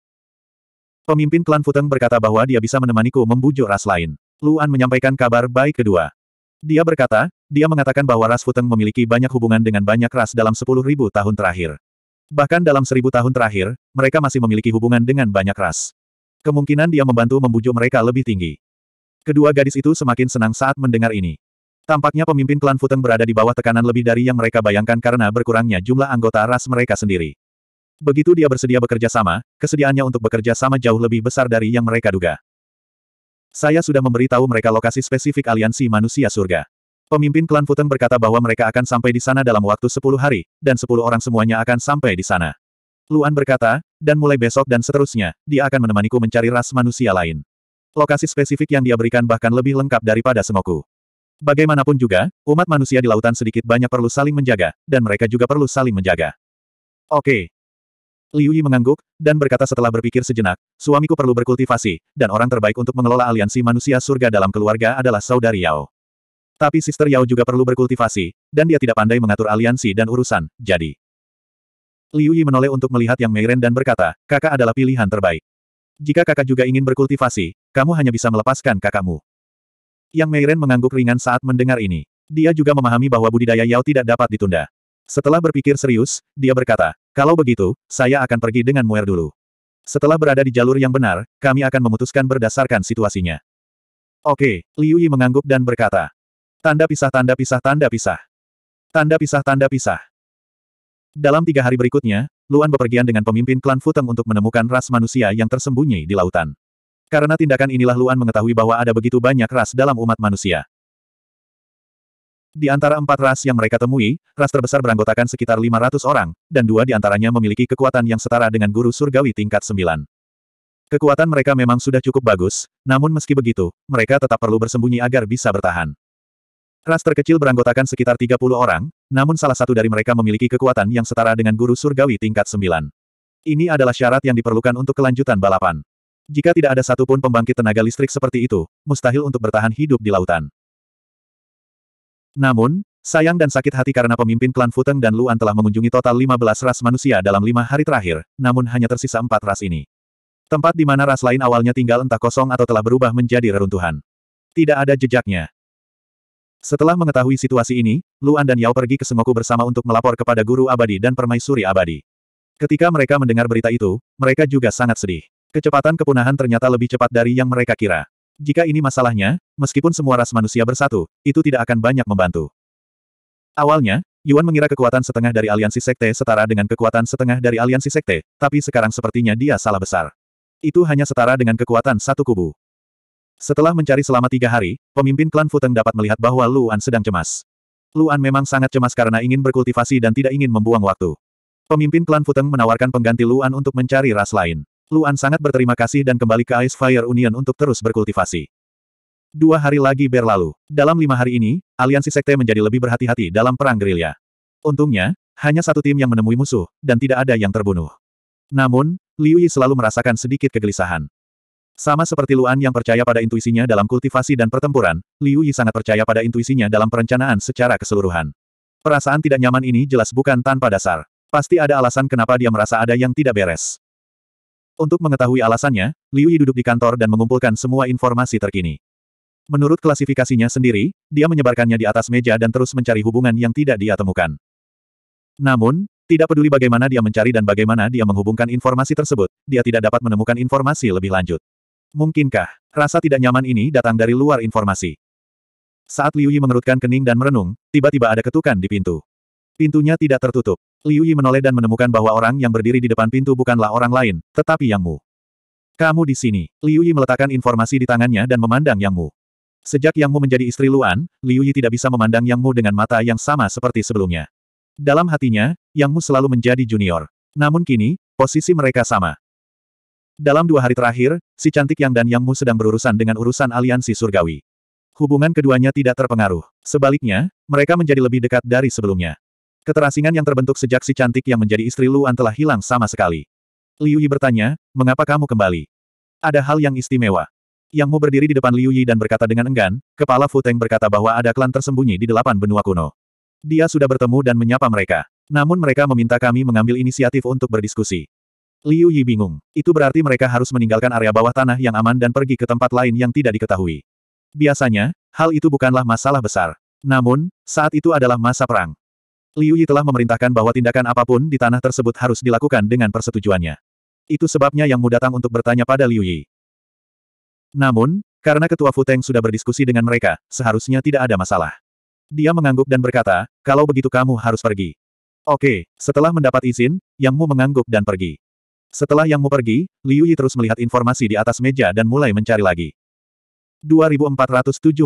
S1: Pemimpin klan Futeng berkata bahwa dia bisa menemaniku membujuk ras lain. Luan menyampaikan kabar baik kedua. Dia berkata, dia mengatakan bahwa ras Futeng memiliki banyak hubungan dengan banyak ras dalam sepuluh ribu tahun terakhir. Bahkan dalam seribu tahun terakhir, mereka masih memiliki hubungan dengan banyak ras. Kemungkinan dia membantu membujuk mereka lebih tinggi. Kedua gadis itu semakin senang saat mendengar ini. Tampaknya pemimpin klan Futeng berada di bawah tekanan lebih dari yang mereka bayangkan karena berkurangnya jumlah anggota ras mereka sendiri. Begitu dia bersedia bekerja sama, kesediaannya untuk bekerja sama jauh lebih besar dari yang mereka duga. Saya sudah memberitahu mereka lokasi spesifik aliansi manusia surga. Pemimpin klan Futeng berkata bahwa mereka akan sampai di sana dalam waktu 10 hari, dan 10 orang semuanya akan sampai di sana. Luan berkata, dan mulai besok dan seterusnya, dia akan menemaniku mencari ras manusia lain lokasi spesifik yang dia berikan bahkan lebih lengkap daripada Sengoku. Bagaimanapun juga, umat manusia di lautan sedikit banyak perlu saling menjaga, dan mereka juga perlu saling menjaga. Oke. Liu Yi mengangguk, dan berkata setelah berpikir sejenak, suamiku perlu berkultivasi, dan orang terbaik untuk mengelola aliansi manusia surga dalam keluarga adalah saudari Yao. Tapi sister Yao juga perlu berkultivasi, dan dia tidak pandai mengatur aliansi dan urusan, jadi. Liu Yi menoleh untuk melihat Yang Meiren dan berkata, kakak adalah pilihan terbaik. Jika kakak juga ingin berkultivasi, kamu hanya bisa melepaskan kakakmu. Yang Meiren mengangguk ringan saat mendengar ini. Dia juga memahami bahwa budidaya Yao tidak dapat ditunda. Setelah berpikir serius, dia berkata, kalau begitu, saya akan pergi dengan Muer dulu. Setelah berada di jalur yang benar, kami akan memutuskan berdasarkan situasinya. Oke, Liu Yi mengangguk dan berkata. Tanda pisah tanda pisah tanda pisah. Tanda pisah tanda pisah. Dalam tiga hari berikutnya, Luan bepergian dengan pemimpin klan Futeng untuk menemukan ras manusia yang tersembunyi di lautan. Karena tindakan inilah Luan mengetahui bahwa ada begitu banyak ras dalam umat manusia. Di antara empat ras yang mereka temui, ras terbesar beranggotakan sekitar 500 orang, dan dua di antaranya memiliki kekuatan yang setara dengan guru surgawi tingkat 9. Kekuatan mereka memang sudah cukup bagus, namun meski begitu, mereka tetap perlu bersembunyi agar bisa bertahan. Ras terkecil beranggotakan sekitar 30 orang, namun salah satu dari mereka memiliki kekuatan yang setara dengan guru surgawi tingkat 9. Ini adalah syarat yang diperlukan untuk kelanjutan balapan. Jika tidak ada satupun pembangkit tenaga listrik seperti itu, mustahil untuk bertahan hidup di lautan. Namun, sayang dan sakit hati karena pemimpin klan Futeng dan Luan telah mengunjungi total 15 ras manusia dalam lima hari terakhir, namun hanya tersisa empat ras ini. Tempat di mana ras lain awalnya tinggal entah kosong atau telah berubah menjadi reruntuhan. Tidak ada jejaknya. Setelah mengetahui situasi ini, Luan dan Yao pergi ke Sengoku bersama untuk melapor kepada Guru Abadi dan Permaisuri Abadi. Ketika mereka mendengar berita itu, mereka juga sangat sedih. Kecepatan kepunahan ternyata lebih cepat dari yang mereka kira. Jika ini masalahnya, meskipun semua ras manusia bersatu, itu tidak akan banyak membantu. Awalnya, Yuan mengira kekuatan setengah dari aliansi sekte setara dengan kekuatan setengah dari aliansi sekte, tapi sekarang sepertinya dia salah besar. Itu hanya setara dengan kekuatan satu kubu. Setelah mencari selama tiga hari, pemimpin klan Futeng dapat melihat bahwa Luan sedang cemas. Luan memang sangat cemas karena ingin berkultivasi dan tidak ingin membuang waktu. Pemimpin klan Futeng menawarkan pengganti Luan untuk mencari ras lain. Luan sangat berterima kasih dan kembali ke Ice Fire Union untuk terus berkultivasi. Dua hari lagi berlalu. Dalam lima hari ini, aliansi sekte menjadi lebih berhati-hati dalam perang gerilya. Untungnya, hanya satu tim yang menemui musuh, dan tidak ada yang terbunuh. Namun, Liu Yi selalu merasakan sedikit kegelisahan. Sama seperti Luan yang percaya pada intuisinya dalam kultivasi dan pertempuran, Liu Yi sangat percaya pada intuisinya dalam perencanaan secara keseluruhan. Perasaan tidak nyaman ini jelas bukan tanpa dasar. Pasti ada alasan kenapa dia merasa ada yang tidak beres. Untuk mengetahui alasannya, Liu Yi duduk di kantor dan mengumpulkan semua informasi terkini. Menurut klasifikasinya sendiri, dia menyebarkannya di atas meja dan terus mencari hubungan yang tidak dia temukan. Namun, tidak peduli bagaimana dia mencari dan bagaimana dia menghubungkan informasi tersebut, dia tidak dapat menemukan informasi lebih lanjut. Mungkinkah, rasa tidak nyaman ini datang dari luar informasi? Saat Liu Yi mengerutkan kening dan merenung, tiba-tiba ada ketukan di pintu. Pintunya tidak tertutup. Liu Yi menoleh dan menemukan bahwa orang yang berdiri di depan pintu bukanlah orang lain, tetapi Yang Mu. Kamu di sini. Liu Yi meletakkan informasi di tangannya dan memandang Yang Mu. Sejak Yang Mu menjadi istri Luan, Liu Yi tidak bisa memandang Yang Mu dengan mata yang sama seperti sebelumnya. Dalam hatinya, Yang Mu selalu menjadi junior. Namun kini, posisi mereka sama. Dalam dua hari terakhir, si cantik Yang dan Yang Mu sedang berurusan dengan urusan aliansi surgawi. Hubungan keduanya tidak terpengaruh. Sebaliknya, mereka menjadi lebih dekat dari sebelumnya. Keterasingan yang terbentuk sejak si cantik yang menjadi istri Luan telah hilang sama sekali. Liu Yi bertanya, mengapa kamu kembali? Ada hal yang istimewa. Yang Mu berdiri di depan Liu Yi dan berkata dengan enggan, kepala Fu Teng berkata bahwa ada klan tersembunyi di delapan benua kuno. Dia sudah bertemu dan menyapa mereka. Namun mereka meminta kami mengambil inisiatif untuk berdiskusi. Liu Yi bingung. Itu berarti mereka harus meninggalkan area bawah tanah yang aman dan pergi ke tempat lain yang tidak diketahui. Biasanya, hal itu bukanlah masalah besar. Namun, saat itu adalah masa perang. Liu Yi telah memerintahkan bahwa tindakan apapun di tanah tersebut harus dilakukan dengan persetujuannya. Itu sebabnya yang Mu datang untuk bertanya pada Liu Yi. Namun, karena ketua Futeng sudah berdiskusi dengan mereka, seharusnya tidak ada masalah. Dia mengangguk dan berkata, kalau begitu kamu harus pergi. Oke, setelah mendapat izin, Yang Mu mengangguk dan pergi. Setelah Yang Mu pergi, Liu Yi terus melihat informasi di atas meja dan mulai mencari lagi. 2470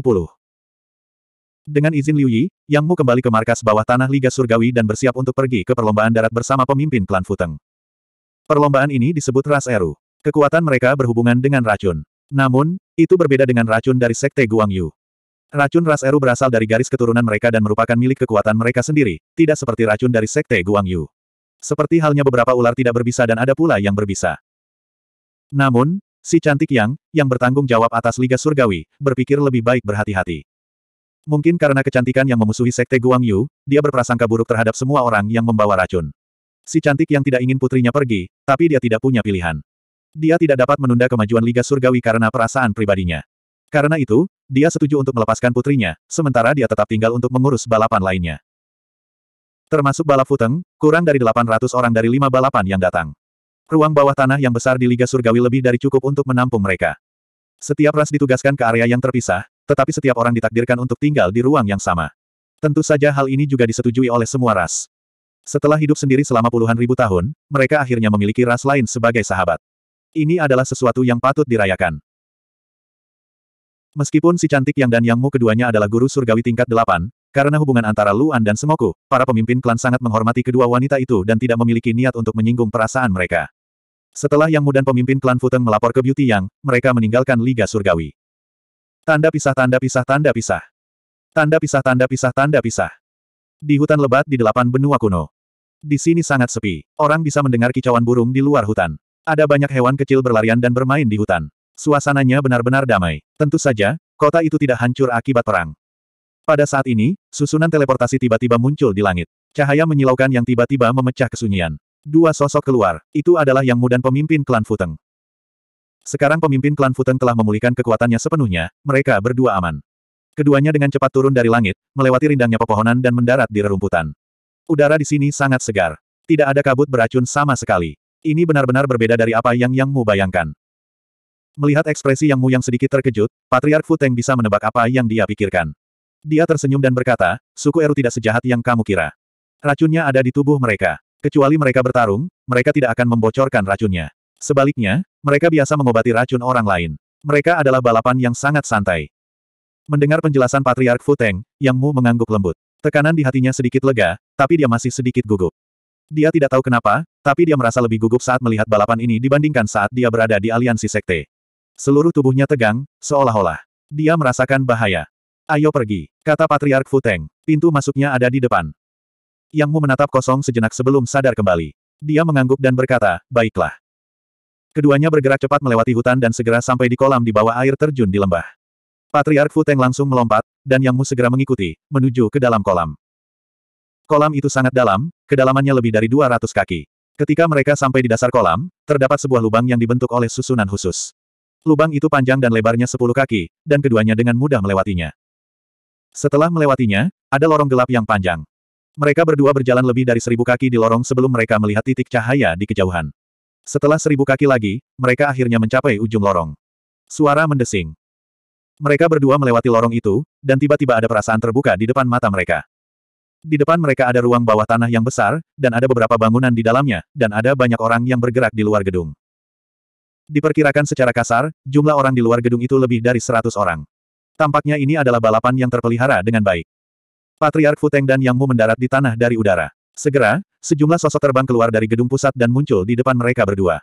S1: dengan izin Liu Yi, Yang Mu kembali ke markas bawah tanah Liga Surgawi dan bersiap untuk pergi ke perlombaan darat bersama pemimpin klan Futeng. Perlombaan ini disebut Ras Eru. Kekuatan mereka berhubungan dengan racun. Namun, itu berbeda dengan racun dari Sekte Guang Yu. Racun Ras Eru berasal dari garis keturunan mereka dan merupakan milik kekuatan mereka sendiri, tidak seperti racun dari Sekte Guang Yu. Seperti halnya beberapa ular tidak berbisa dan ada pula yang berbisa. Namun, si cantik Yang, yang bertanggung jawab atas Liga Surgawi, berpikir lebih baik berhati-hati. Mungkin karena kecantikan yang memusuhi sekte Guang Yu, dia berprasangka buruk terhadap semua orang yang membawa racun. Si cantik yang tidak ingin putrinya pergi, tapi dia tidak punya pilihan. Dia tidak dapat menunda kemajuan Liga Surgawi karena perasaan pribadinya. Karena itu, dia setuju untuk melepaskan putrinya, sementara dia tetap tinggal untuk mengurus balapan lainnya. Termasuk balap futeng, kurang dari 800 orang dari lima balapan yang datang. Ruang bawah tanah yang besar di Liga Surgawi lebih dari cukup untuk menampung mereka. Setiap ras ditugaskan ke area yang terpisah, tetapi setiap orang ditakdirkan untuk tinggal di ruang yang sama. Tentu saja hal ini juga disetujui oleh semua ras. Setelah hidup sendiri selama puluhan ribu tahun, mereka akhirnya memiliki ras lain sebagai sahabat. Ini adalah sesuatu yang patut dirayakan. Meskipun si cantik yang dan yangmu keduanya adalah guru surgawi tingkat delapan, karena hubungan antara Luan dan Semoku, para pemimpin klan sangat menghormati kedua wanita itu dan tidak memiliki niat untuk menyinggung perasaan mereka. Setelah yangmu dan pemimpin klan Futeng melapor ke Beauty Yang, mereka meninggalkan Liga Surgawi. Tanda pisah tanda pisah tanda pisah. Tanda pisah tanda pisah tanda pisah. Di hutan lebat di delapan benua kuno. Di sini sangat sepi. Orang bisa mendengar kicauan burung di luar hutan. Ada banyak hewan kecil berlarian dan bermain di hutan. Suasananya benar-benar damai. Tentu saja, kota itu tidak hancur akibat perang. Pada saat ini, susunan teleportasi tiba-tiba muncul di langit. Cahaya menyilaukan yang tiba-tiba memecah kesunyian. Dua sosok keluar, itu adalah Yang mudan dan pemimpin klan Futeng. Sekarang pemimpin klan Futen telah memulihkan kekuatannya sepenuhnya, mereka berdua aman. Keduanya dengan cepat turun dari langit, melewati rindangnya pepohonan dan mendarat di rerumputan. Udara di sini sangat segar. Tidak ada kabut beracun sama sekali. Ini benar-benar berbeda dari apa yang Yang Mu bayangkan. Melihat ekspresi Yang Mu yang sedikit terkejut, Patriark Futeng bisa menebak apa yang dia pikirkan. Dia tersenyum dan berkata, suku Eru tidak sejahat yang kamu kira. Racunnya ada di tubuh mereka. Kecuali mereka bertarung, mereka tidak akan membocorkan racunnya. Sebaliknya, mereka biasa mengobati racun orang lain. Mereka adalah balapan yang sangat santai. Mendengar penjelasan Patriark Futeng, Yang Mu mengangguk lembut. Tekanan di hatinya sedikit lega, tapi dia masih sedikit gugup. Dia tidak tahu kenapa, tapi dia merasa lebih gugup saat melihat balapan ini dibandingkan saat dia berada di aliansi sekte. Seluruh tubuhnya tegang, seolah-olah. Dia merasakan bahaya. Ayo pergi, kata Patriark Futeng. Pintu masuknya ada di depan. Yang Mu menatap kosong sejenak sebelum sadar kembali. Dia mengangguk dan berkata, baiklah. Keduanya bergerak cepat melewati hutan dan segera sampai di kolam di bawah air terjun di lembah. Patriark Futeng langsung melompat, dan Yang Mu segera mengikuti, menuju ke dalam kolam. Kolam itu sangat dalam, kedalamannya lebih dari 200 kaki. Ketika mereka sampai di dasar kolam, terdapat sebuah lubang yang dibentuk oleh susunan khusus. Lubang itu panjang dan lebarnya 10 kaki, dan keduanya dengan mudah melewatinya. Setelah melewatinya, ada lorong gelap yang panjang. Mereka berdua berjalan lebih dari seribu kaki di lorong sebelum mereka melihat titik cahaya di kejauhan. Setelah seribu kaki lagi, mereka akhirnya mencapai ujung lorong. Suara mendesing. Mereka berdua melewati lorong itu, dan tiba-tiba ada perasaan terbuka di depan mata mereka. Di depan mereka ada ruang bawah tanah yang besar, dan ada beberapa bangunan di dalamnya, dan ada banyak orang yang bergerak di luar gedung. Diperkirakan secara kasar, jumlah orang di luar gedung itu lebih dari seratus orang. Tampaknya ini adalah balapan yang terpelihara dengan baik. Patriark Futeng dan Yang Mu mendarat di tanah dari udara. Segera, sejumlah sosok terbang keluar dari gedung pusat dan muncul di depan mereka berdua.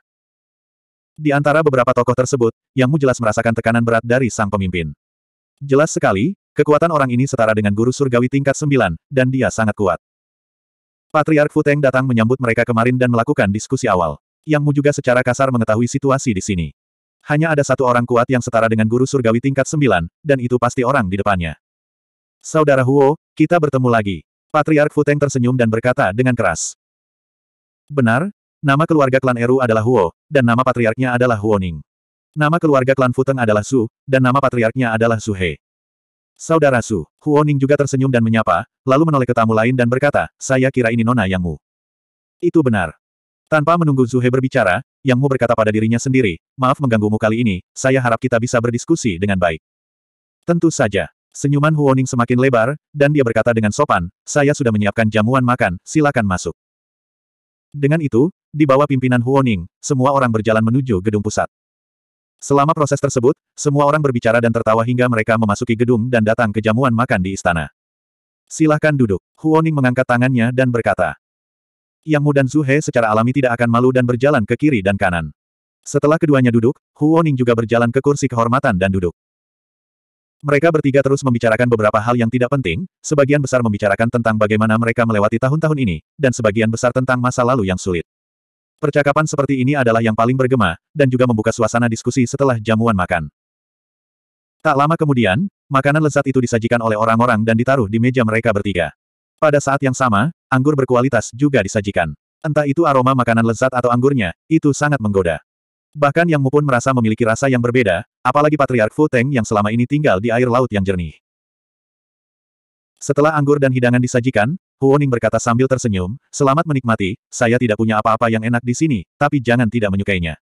S1: Di antara beberapa tokoh tersebut, Yang Mu jelas merasakan tekanan berat dari sang pemimpin. Jelas sekali, kekuatan orang ini setara dengan guru surgawi tingkat sembilan, dan dia sangat kuat. Patriark Futeng datang menyambut mereka kemarin dan melakukan diskusi awal. Yang Mu juga secara kasar mengetahui situasi di sini. Hanya ada satu orang kuat yang setara dengan guru surgawi tingkat sembilan, dan itu pasti orang di depannya. Saudara Huo, kita bertemu lagi. Patriark Futeng tersenyum dan berkata dengan keras. Benar, nama keluarga klan Eru adalah Huo, dan nama patriarknya adalah Huoning. Nama keluarga klan Futeng adalah Su, dan nama patriarknya adalah Suhe. Saudara Su, Huoning juga tersenyum dan menyapa, lalu menoleh ke tamu lain dan berkata, saya kira ini Nona Yang Mu. Itu benar. Tanpa menunggu Suhe berbicara, Yang Mu berkata pada dirinya sendiri, maaf mengganggumu kali ini, saya harap kita bisa berdiskusi dengan baik. Tentu saja. Senyuman Huoning semakin lebar, dan dia berkata dengan sopan, saya sudah menyiapkan jamuan makan, silakan masuk. Dengan itu, di bawah pimpinan Huoning, semua orang berjalan menuju gedung pusat. Selama proses tersebut, semua orang berbicara dan tertawa hingga mereka memasuki gedung dan datang ke jamuan makan di istana. Silakan duduk. Huoning mengangkat tangannya dan berkata. Yang Mu dan Zuhe secara alami tidak akan malu dan berjalan ke kiri dan kanan. Setelah keduanya duduk, Huoning juga berjalan ke kursi kehormatan dan duduk. Mereka bertiga terus membicarakan beberapa hal yang tidak penting, sebagian besar membicarakan tentang bagaimana mereka melewati tahun-tahun ini, dan sebagian besar tentang masa lalu yang sulit. Percakapan seperti ini adalah yang paling bergema, dan juga membuka suasana diskusi setelah jamuan makan. Tak lama kemudian, makanan lezat itu disajikan oleh orang-orang dan ditaruh di meja mereka bertiga. Pada saat yang sama, anggur berkualitas juga disajikan. Entah itu aroma makanan lezat atau anggurnya, itu sangat menggoda. Bahkan Yang Mupun merasa memiliki rasa yang berbeda, apalagi Patriark Fu Teng yang selama ini tinggal di air laut yang jernih. Setelah anggur dan hidangan disajikan, Huoning berkata sambil tersenyum, Selamat menikmati, saya tidak punya apa-apa yang enak di sini, tapi jangan tidak menyukainya.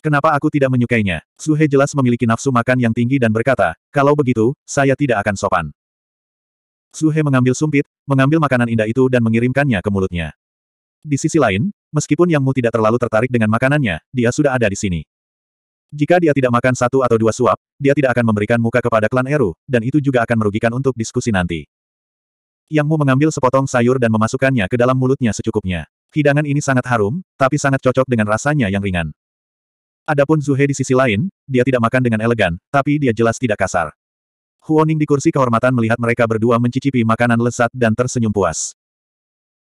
S1: Kenapa aku tidak menyukainya? Suhe jelas memiliki nafsu makan yang tinggi dan berkata, kalau begitu, saya tidak akan sopan. Suhe mengambil sumpit, mengambil makanan indah itu dan mengirimkannya ke mulutnya. Di sisi lain, meskipun Yang Mu tidak terlalu tertarik dengan makanannya, dia sudah ada di sini. Jika dia tidak makan satu atau dua suap, dia tidak akan memberikan muka kepada klan Eru, dan itu juga akan merugikan untuk diskusi nanti. Yang Mu mengambil sepotong sayur dan memasukkannya ke dalam mulutnya secukupnya. Hidangan ini sangat harum, tapi sangat cocok dengan rasanya yang ringan. Adapun Zuhe di sisi lain, dia tidak makan dengan elegan, tapi dia jelas tidak kasar. Huoning di kursi kehormatan melihat mereka berdua mencicipi makanan lesat dan tersenyum puas.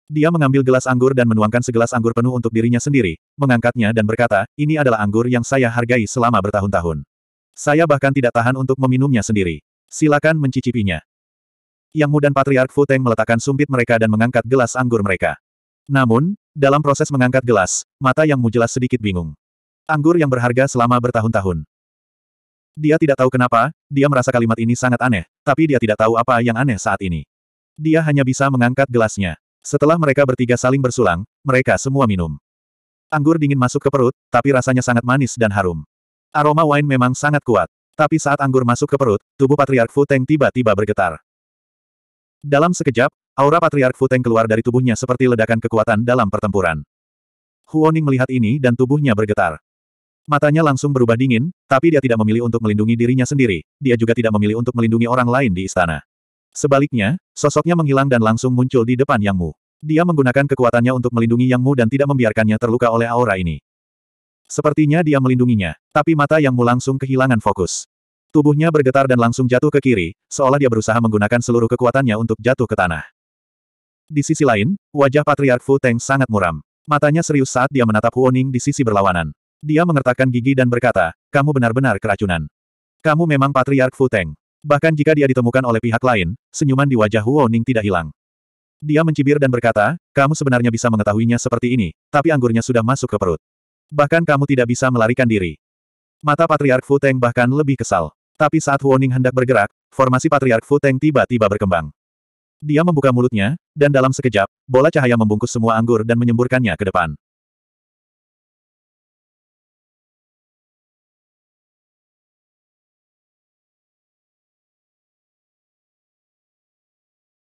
S1: Dia mengambil gelas anggur dan menuangkan segelas anggur penuh untuk dirinya sendiri, mengangkatnya dan berkata, ini adalah anggur yang saya hargai selama bertahun-tahun. Saya bahkan tidak tahan untuk meminumnya sendiri. Silakan mencicipinya. Yang Mudan Patriark Futeng meletakkan sumpit mereka dan mengangkat gelas anggur mereka. Namun, dalam proses mengangkat gelas, mata Yang Mu jelas sedikit bingung. Anggur yang berharga selama bertahun-tahun. Dia tidak tahu kenapa, dia merasa kalimat ini sangat aneh, tapi dia tidak tahu apa yang aneh saat ini. Dia hanya bisa mengangkat gelasnya. Setelah mereka bertiga saling bersulang, mereka semua minum. Anggur dingin masuk ke perut, tapi rasanya sangat manis dan harum. Aroma wine memang sangat kuat. Tapi saat anggur masuk ke perut, tubuh Patriark Futeng tiba-tiba bergetar. Dalam sekejap, aura Patriark Futeng keluar dari tubuhnya seperti ledakan kekuatan dalam pertempuran. Huoning melihat ini dan tubuhnya bergetar. Matanya langsung berubah dingin, tapi dia tidak memilih untuk melindungi dirinya sendiri, dia juga tidak memilih untuk melindungi orang lain di istana. Sebaliknya, sosoknya menghilang dan langsung muncul di depan Yang Mu. Dia menggunakan kekuatannya untuk melindungi Yang Mu dan tidak membiarkannya terluka oleh aura ini. Sepertinya dia melindunginya, tapi mata Yang Mu langsung kehilangan fokus. Tubuhnya bergetar dan langsung jatuh ke kiri, seolah dia berusaha menggunakan seluruh kekuatannya untuk jatuh ke tanah. Di sisi lain, wajah Patriark Fu Teng sangat muram. Matanya serius saat dia menatap Huoning di sisi berlawanan. Dia mengertakkan gigi dan berkata, kamu benar-benar keracunan. Kamu memang Patriark Fu Teng. Bahkan jika dia ditemukan oleh pihak lain, senyuman di wajah Huo Ning tidak hilang. Dia mencibir dan berkata, kamu sebenarnya bisa mengetahuinya seperti ini, tapi anggurnya sudah masuk ke perut. Bahkan kamu tidak bisa melarikan diri. Mata Patriark Fu Teng bahkan lebih kesal. Tapi saat Huo Ning hendak bergerak, formasi Patriark Fu Teng tiba-tiba berkembang. Dia membuka mulutnya, dan dalam sekejap, bola cahaya membungkus semua anggur dan menyemburkannya ke depan.